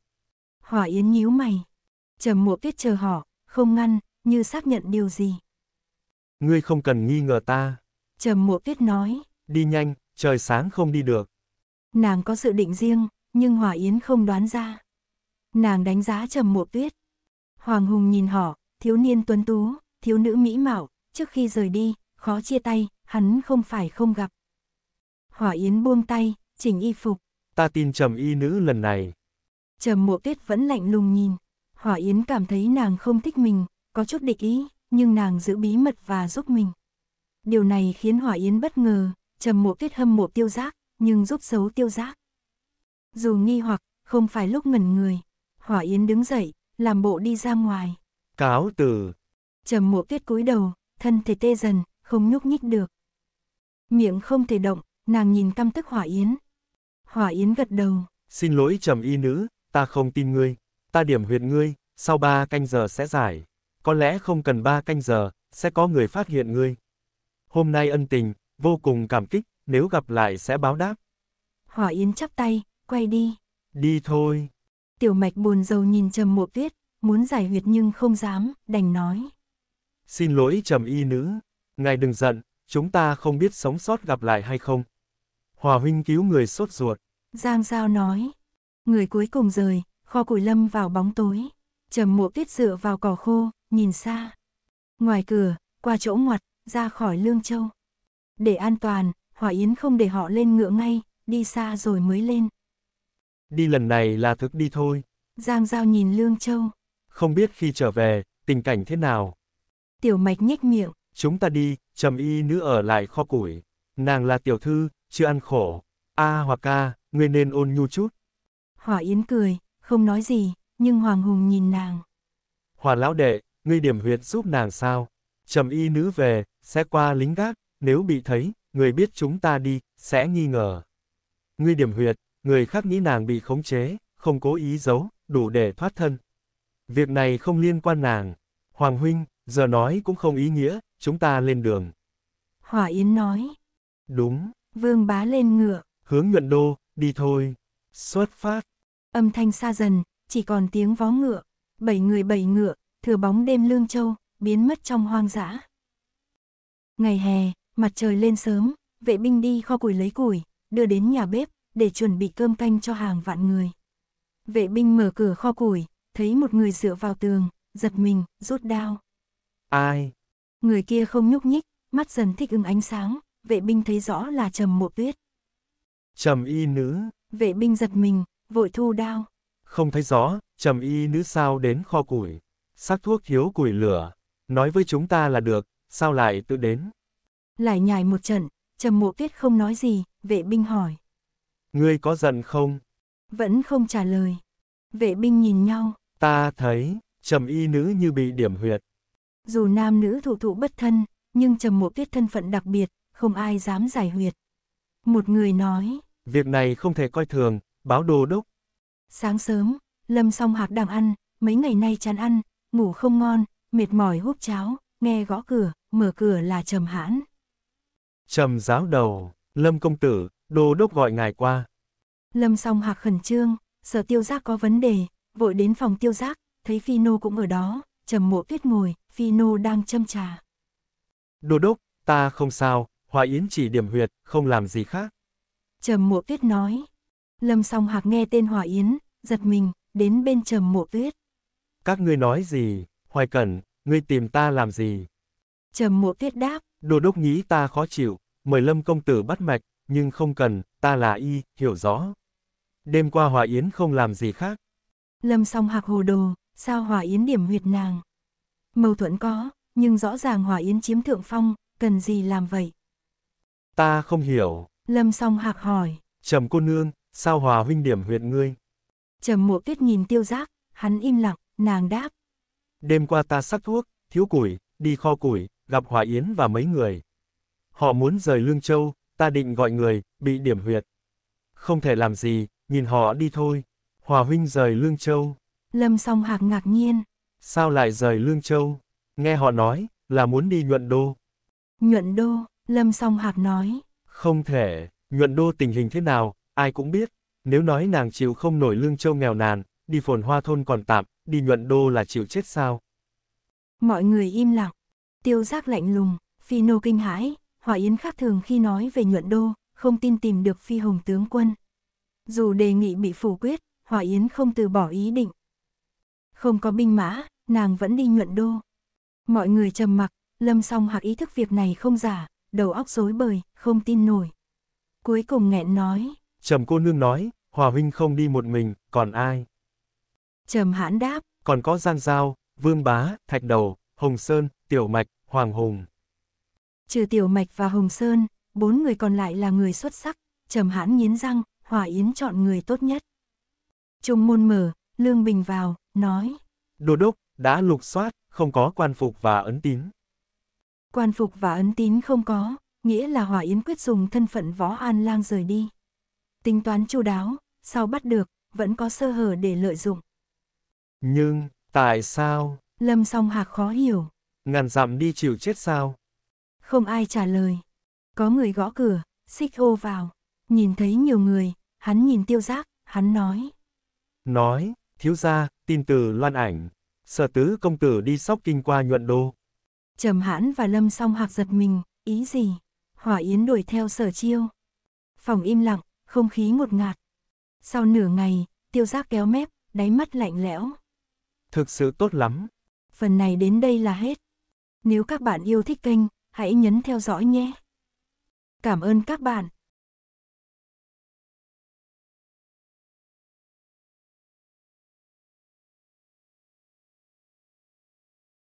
Hỏa Yến nhíu mày. Trầm mộ tuyết chờ họ, không ngăn, như xác nhận điều gì. Ngươi không cần nghi ngờ ta. Trầm mộ tuyết nói. Đi nhanh, trời sáng không đi được. Nàng có dự định riêng, nhưng Hỏa Yến không đoán ra. Nàng đánh giá trầm mộ tuyết. Hoàng Hùng nhìn họ, thiếu niên tuấn tú, thiếu nữ mỹ mạo, trước khi rời đi, khó chia tay, hắn không phải không gặp. Hỏa Yến buông tay, chỉnh y phục ta tin trầm y nữ lần này. Trầm mộ tuyết vẫn lạnh lùng nhìn, hỏa yến cảm thấy nàng không thích mình, có chút địch ý, nhưng nàng giữ bí mật và giúp mình. Điều này khiến hỏa yến bất ngờ, trầm mộ tuyết hâm mộ tiêu giác, nhưng giúp xấu tiêu giác. Dù nghi hoặc, không phải lúc ngẩn người, hỏa yến đứng dậy, làm bộ đi ra ngoài. Cáo từ. Trầm mộ tuyết cúi đầu, thân thể tê dần, không nhúc nhích được. Miệng không thể động, nàng nhìn căm tức hỏa yến, Hỏa Yến gật đầu. Xin lỗi trầm y nữ, ta không tin ngươi. Ta điểm huyệt ngươi, sau ba canh giờ sẽ giải. Có lẽ không cần ba canh giờ, sẽ có người phát hiện ngươi. Hôm nay ân tình, vô cùng cảm kích, nếu gặp lại sẽ báo đáp. Hỏa Yến chắp tay, quay đi. Đi thôi. Tiểu mạch buồn rầu nhìn trầm mộ tuyết, muốn giải huyệt nhưng không dám, đành nói. Xin lỗi trầm y nữ, ngài đừng giận, chúng ta không biết sống sót gặp lại hay không, Hòa huynh cứu người sốt ruột. Giang Giao nói. Người cuối cùng rời, kho củi lâm vào bóng tối. Trầm mộ tuyết dựa vào cỏ khô, nhìn xa. Ngoài cửa, qua chỗ ngoặt, ra khỏi Lương Châu. Để an toàn, Hòa Yến không để họ lên ngựa ngay, đi xa rồi mới lên. Đi lần này là thực đi thôi. Giang Giao nhìn Lương Châu. Không biết khi trở về, tình cảnh thế nào? Tiểu mạch nhếch miệng. Chúng ta đi, trầm y nữ ở lại kho củi. Nàng là tiểu thư, chưa ăn khổ. A à, hoặc A, ngươi nên ôn nhu chút. Hỏa Yến cười, không nói gì, nhưng Hoàng Hùng nhìn nàng. Hòa lão đệ, ngươi điểm huyệt giúp nàng sao? Trầm y nữ về, sẽ qua lính gác, nếu bị thấy, người biết chúng ta đi, sẽ nghi ngờ. Ngươi điểm huyệt, người khác nghĩ nàng bị khống chế, không cố ý giấu, đủ để thoát thân. Việc này không liên quan nàng. Hoàng huynh, giờ nói cũng không ý nghĩa, chúng ta lên đường. Hỏa Yến nói. Đúng, Vương bá lên ngựa. Hướng nhuận đô, đi thôi. Xuất phát. Âm thanh xa dần, chỉ còn tiếng vó ngựa. Bảy người bảy ngựa, thừa bóng đêm lương châu, biến mất trong hoang dã. Ngày hè, mặt trời lên sớm, vệ binh đi kho củi lấy củi, đưa đến nhà bếp, để chuẩn bị cơm canh cho hàng vạn người. Vệ binh mở cửa kho củi, thấy một người dựa vào tường, giật mình, rút đao. Ai? Người kia không nhúc nhích, mắt dần thích ứng ánh sáng, vệ binh thấy rõ là trầm mộ tuyết. Trầm y nữ. Vệ binh giật mình, vội thu đao. Không thấy rõ, trầm y nữ sao đến kho củi. Sắc thuốc thiếu củi lửa. Nói với chúng ta là được, sao lại tự đến. Lại nhài một trận, trầm mộ tuyết không nói gì, vệ binh hỏi. Ngươi có giận không? Vẫn không trả lời. Vệ binh nhìn nhau. Ta thấy, trầm y nữ như bị điểm huyệt. Dù nam nữ thủ thụ bất thân, nhưng trầm mộ tuyết thân phận đặc biệt, không ai dám giải huyệt. Một người nói, việc này không thể coi thường, báo đồ đốc. Sáng sớm, Lâm song hạc đang ăn, mấy ngày nay chán ăn, ngủ không ngon, mệt mỏi húp cháo, nghe gõ cửa, mở cửa là trầm hãn. Trầm giáo đầu, Lâm công tử, đồ đốc gọi ngài qua. Lâm song hạc khẩn trương, sợ tiêu giác có vấn đề, vội đến phòng tiêu giác, thấy Phi Nô cũng ở đó, trầm mộ tuyết ngồi, Phi Nô đang châm trà. Đồ đốc, ta không sao, Hòa Yến chỉ điểm huyệt, không làm gì khác. Trầm Mộ Tuyết nói. Lâm Song Hạc nghe tên Hoa Yến, giật mình, đến bên Trầm Mộ Tuyết. Các ngươi nói gì, Hoài Cẩn, ngươi tìm ta làm gì? Trầm Mộ Tuyết đáp. Đồ đốc nhí ta khó chịu, mời Lâm Công Tử bắt mạch, nhưng không cần, ta là y, hiểu rõ. Đêm qua Hoa Yến không làm gì khác. Lâm Song Hạc hồ đồ, sao Hoa Yến điểm huyệt nàng? Mâu thuẫn có, nhưng rõ ràng Hoa Yến chiếm thượng phong, cần gì làm vậy? Ta không hiểu. Lâm song hạc hỏi. Trầm cô nương, sao hòa huynh điểm huyệt ngươi? Trầm mộ tuyết nhìn tiêu giác, hắn im lặng, nàng đáp. Đêm qua ta sắc thuốc, thiếu củi, đi kho củi, gặp Hòa Yến và mấy người. Họ muốn rời Lương Châu, ta định gọi người, bị điểm huyệt. Không thể làm gì, nhìn họ đi thôi. Hòa huynh rời Lương Châu. Lâm song hạc ngạc nhiên. Sao lại rời Lương Châu? Nghe họ nói, là muốn đi nhuận đô. Nhuận đô, Lâm song hạc nói. Không thể, nhuận đô tình hình thế nào, ai cũng biết. Nếu nói nàng chịu không nổi lương châu nghèo nàn, đi phồn hoa thôn còn tạm, đi nhuận đô là chịu chết sao. Mọi người im lặng. Tiêu giác lạnh lùng, phi nô kinh hãi, hỏa yến khác thường khi nói về nhuận đô, không tin tìm được phi hồng tướng quân. Dù đề nghị bị phủ quyết, hỏa yến không từ bỏ ý định. Không có binh mã, nàng vẫn đi nhuận đô. Mọi người trầm mặc, lâm song hạc ý thức việc này không giả, đầu óc rối bời, không tin nổi. Cuối cùng nghẹn nói. Trầm cô nương nói, Hòa huynh không đi một mình, còn ai? Trầm hãn đáp. Còn có Giang Giao, Vương Bá, Thạch Đầu, Hồng Sơn, Tiểu Mạch, Hoàng Hùng. Trừ Tiểu Mạch và Hồng Sơn, bốn người còn lại là người xuất sắc, Trầm hãn nghiến răng, Hòa Yến chọn người tốt nhất. Trung môn mở, Lương Bình vào, nói. đồ đốc, đã lục soát, không có quan phục và ấn tín. Quan phục và ấn tín không có, nghĩa là Hòa Yến quyết dùng thân phận võ an lang rời đi. Tính toán chu đáo, sau bắt được, vẫn có sơ hở để lợi dụng. Nhưng, tại sao? Lâm song hạc khó hiểu. Ngàn dặm đi chịu chết sao? Không ai trả lời. Có người gõ cửa, xích ô vào. Nhìn thấy nhiều người, hắn nhìn tiêu giác, hắn nói. Nói, thiếu gia, tin từ loan ảnh. Sở tứ công tử đi sóc kinh qua nhuận đô. Trầm hãn và lâm song hạc giật mình, ý gì? Hỏa Yến đuổi theo sở chiêu. Phòng im lặng, không khí ngột ngạt. Sau nửa ngày, tiêu giác kéo mép, đáy mắt lạnh lẽo. Thực sự tốt lắm. Phần này đến đây là hết. Nếu các bạn yêu thích kênh, hãy nhấn theo dõi nhé. Cảm ơn các bạn.